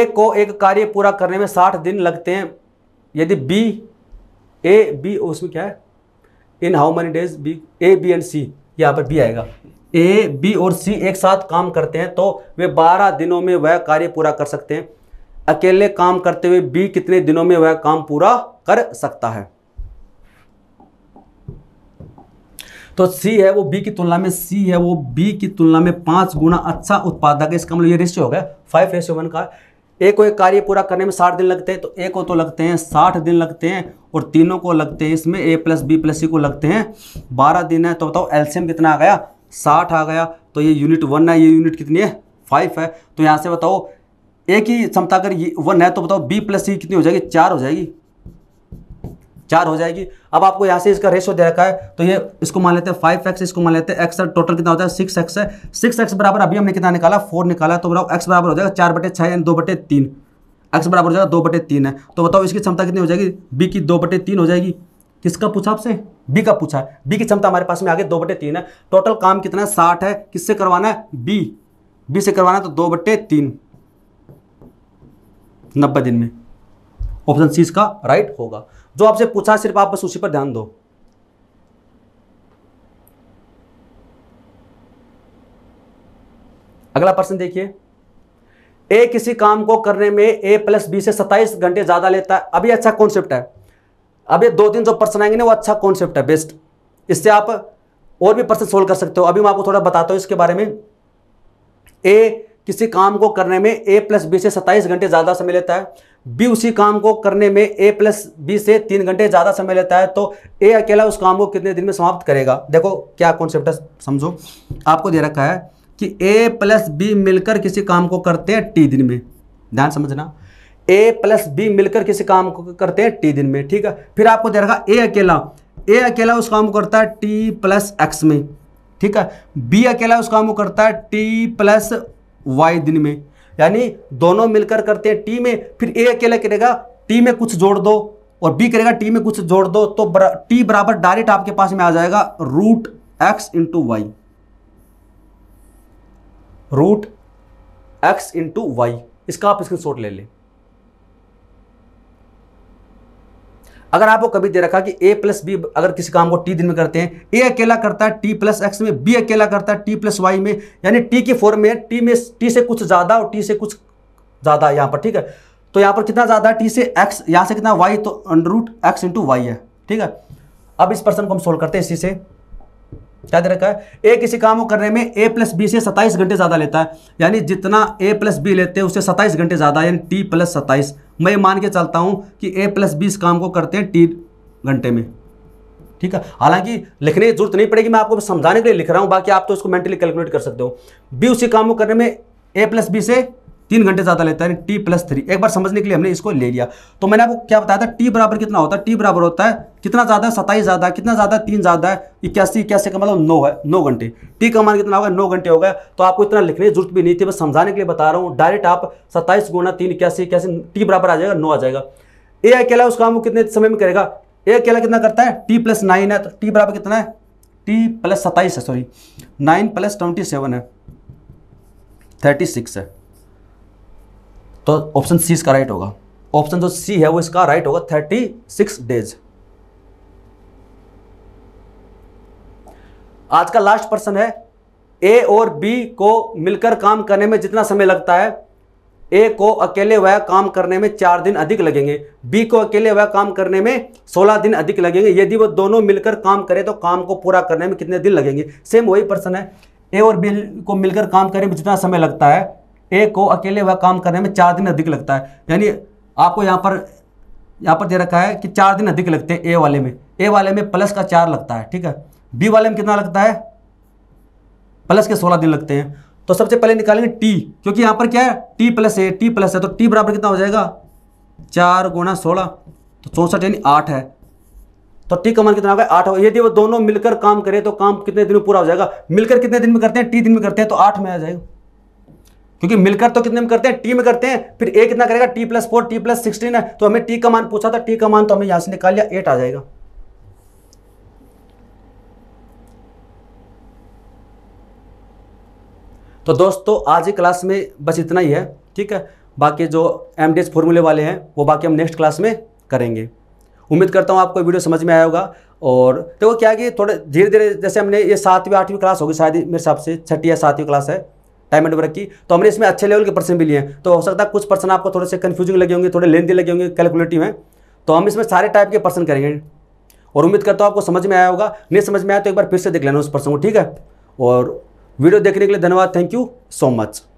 ए को एक कार्य पूरा करने में साठ दिन लगते हैं यदि बी ए बी उसमें क्या है in how many days B A B and C यहां पर बी आएगा ए बी और सी एक साथ काम करते हैं तो वे बारह दिनों में वह कार्य पूरा कर सकते हैं अकेले काम करते हुए बी कितने दिनों में वह काम पूरा कर सकता है तो सी है वो बी की तुलना में सी है वो बी की तुलना में पांच गुना अच्छा उत्पादक है इसका मतलब ये रेशियो हो गया फाइव रेशियो वन का ए को एक कार्य पूरा करने में साठ दिन लगते हैं तो ए को तो लगते हैं साठ दिन लगते हैं और तीनों को लगते हैं इसमें A plus B plus C को लगते हैं बारह दिन है तो बताओ एल्सियम कितना आ गया साठ आ गया तो ये यूनिट वन है ये यूनिट कितनी है फाइव है तो यहाँ से बताओ ए की क्षमता अगर वन है तो बताओ बी प्लस सी कितनी हो जाएगी चार हो जाएगी चार हो जाएगी अब आपको यहाँ से इसका रेशो दे रखा है तो ये इसको मान लेते हैं फाइव एक्स इसको मान लेते हैं एक्स टोटल कितना होता है सिक्स एक्स है सिक्स एक्स बराबर अभी हमने कितना निकाला फोर निकाला तो बताओ एक्स बराबर हो जाएगा चार बटे छः दो बटे तीन एक्स बराबर हो जाएगा दो बटे तीन है तो बताओ इसकी क्षमता कितनी हो जाएगी बी की दो बटे तीन हो जाएगी किसका पूछा आपसे बी का पूछा है बी की क्षमता हमारे पास में आ गई दो बटे तीन है टोटल काम कितना है साठ है किससे करवाना है बी बी से करवाना है तो दो बटे तीन नब्बे दिन में ऑप्शन सी इसका राइट होगा जो आपसे पूछा सिर्फ आप बस उसी पर ध्यान दो अगला प्रश्न देखिए ए किसी काम को करने में ए प्लस बी से 27 घंटे ज्यादा लेता है अभी अच्छा कॉन्सेप्ट है अब ये दो तीन जो प्रश्न आएंगे ना वो अच्छा कॉन्सेप्ट है बेस्ट इससे आप और भी प्रश्न सोल्व कर सकते हो अभी मैं आपको थोड़ा बताता हूँ इसके बारे में ए किसी काम को करने में ए प्लस बी से सत्ताईस घंटे ज़्यादा समय लेता है बी उसी काम को करने में ए प्लस बी से तीन घंटे ज़्यादा समय लेता है तो ए अकेला उस काम को कितने दिन में समाप्त करेगा देखो क्या कॉन्सेप्ट है समझो आपको दे रखा है कि ए प्लस बी मिलकर किसी काम को करते हैं टी दिन में ध्यान समझना ए प्लस बी मिलकर किसी काम को करते हैं टी दिन में ठीक है फिर आपको दे रखा ए अकेला ए अकेला उस काम को करता है टी प्लस एक्स में ठीक है बी अकेला उस काम को करता है टी प्लस वाई दिन में यानी दोनों मिलकर करते हैं टी में फिर ए अकेला करेगा टी में कुछ जोड़ दो और बी करेगा टी में कुछ जोड़ दो तो बरा, टी बराबर डायरेक्ट आपके पास में आ जाएगा root x into y root x into y इसका आप स्क्रीन ले लें अगर आपको कभी दे रखा कि ए प्लस बी अगर किसी काम को टी दिन में करते हैं ए अकेला करता है टी प्लस एक्स में बी अकेला करता है टी प्लस वाई में यानी टी के फॉर्म में टी में टी से कुछ ज़्यादा और टी से कुछ ज़्यादा यहाँ पर ठीक है तो यहाँ पर कितना ज़्यादा है टी से एक्स यहाँ से कितना वाई तो under root x into y है ठीक है अब इस प्रश्न को हम सोल्व करते हैं इसी से याद रखा है ए किसी काम को करने में ए प्लस बी से सत्ताईस घंटे ज़्यादा लेता है यानी जितना ए प्लस बी लेते हैं उससे सत्ताईस घंटे ज़्यादा यानी टी प्लस सत्ताईस मैं मान के चलता हूँ कि ए प्लस बी इस काम को करते हैं टी घंटे में ठीक है हालांकि लिखने की जरूरत नहीं पड़ेगी मैं आपको समझाने के लिए लिख रहा हूँ बाकी आप तो इसको मेंटली कैलकुलेट कर सकते हो बी उसी काम को करने में ए प्लस बी से तीन घंटे ज़्यादा लेता है टी प्लस थ्री एक बार समझने के लिए हमने इसको ले लिया तो मैंने आपको क्या बताया था टी बराबर कितना होता है टी बराबर होता है कितना ज़्यादा है सताईस ज़्यादा है कितना ज़्यादा है तीन ज़्यादा है इक्यासी इक्यासी का मतलब नौ है नौ घंटे टी का मान कितना होगा नौ घंटे होगा तो आपको इतना लिखने की जरूरत भी नहीं थी मैं समझाने के लिए बता रहा हूँ डायरेक्ट आप सत्ताईस गुना तीन इक्यासी इक्यासी टी बराबर आ जाएगा नौ आ जाएगा ए अकेला उस काम को कितने समय में करेगा ए अकेला कितना करता है टी प्लस है तो टी बराबर कितना है टी प्लस है सॉरी नाइन प्लस है थर्टी है तो ऑप्शन सी इसका राइट होगा ऑप्शन जो सी है वो इसका राइट होगा थर्टी सिक्स डेज आज का लास्ट प्रश्न है ए और बी को मिलकर काम करने में जितना समय लगता है ए को अकेले वह काम करने में चार दिन अधिक लगेंगे बी को अकेले वह काम करने में सोलह दिन अधिक लगेंगे यदि वो दोनों मिलकर काम करें तो काम को पूरा करने में कितने दिन लगेंगे सेम वही प्रश्न है ए और बी को मिलकर काम करने में जितना समय लगता है ए को अकेले वह काम करने में चार दिन अधिक लगता है यानी आपको यहाँ पर यहाँ पर दे रखा है कि चार दिन अधिक लगते हैं ए वाले में ए वाले में प्लस का चार लगता है ठीक है बी वाले में कितना लगता है प्लस के सोलह दिन लगते हैं तो सबसे पहले निकालेंगे टी क्योंकि यहाँ पर क्या है t plus a t plus है तो टी बराबर कितना हो जाएगा चार गुणा सोलह तो चौंसठ यानी आठ है तो टी का मान कितना होगा आठ होगा यदि वो दोनों मिलकर काम करें तो काम कितने दिन में पूरा हो जाएगा मिलकर कितने दिन में करते हैं टी दिन में करते हैं तो आठ में आ जाएगा क्योंकि मिलकर तो कितने में करते हैं टी में करते हैं फिर ए कितना करेगा t plus four t plus sixteen है तो हमें टी का मान पूछा था टी का मान तो हमने यहां से निकाल लिया एट आ जाएगा तो दोस्तों आज की क्लास में बस इतना ही है ठीक है बाकी जो एम फॉर्मूले वाले हैं वो बाकी हम नेक्स्ट क्लास में करेंगे उम्मीद करता हूँ आपको वीडियो समझ में आया होगा और देखो क्या है कि थोड़े धीरे धीरे जैसे हमने ये सातवीं आठवीं क्लास होगी शायद मेरे हिसाब से छठी या सातवीं क्लास है टाइम एंड वर्क की तो हमने इसमें अच्छे लेवल के पर्सन भी लिए हैं तो हो सकता है कुछ पर्सन आपको थोड़े से कन्फ्यूजिंग लगे होंगे थोड़े लेंदी लगे होंगे कैलकुलेटिव हैं तो हम इसमें सारे टाइप के पर्सन करेंगे और उम्मीद करता हूँ आपको समझ में आया होगा नहीं समझ में आया तो एक बार फिर से देख लेना उस पर्सन को ठीक है और वीडियो देखने के लिए धन्यवाद थैंक यू सो मच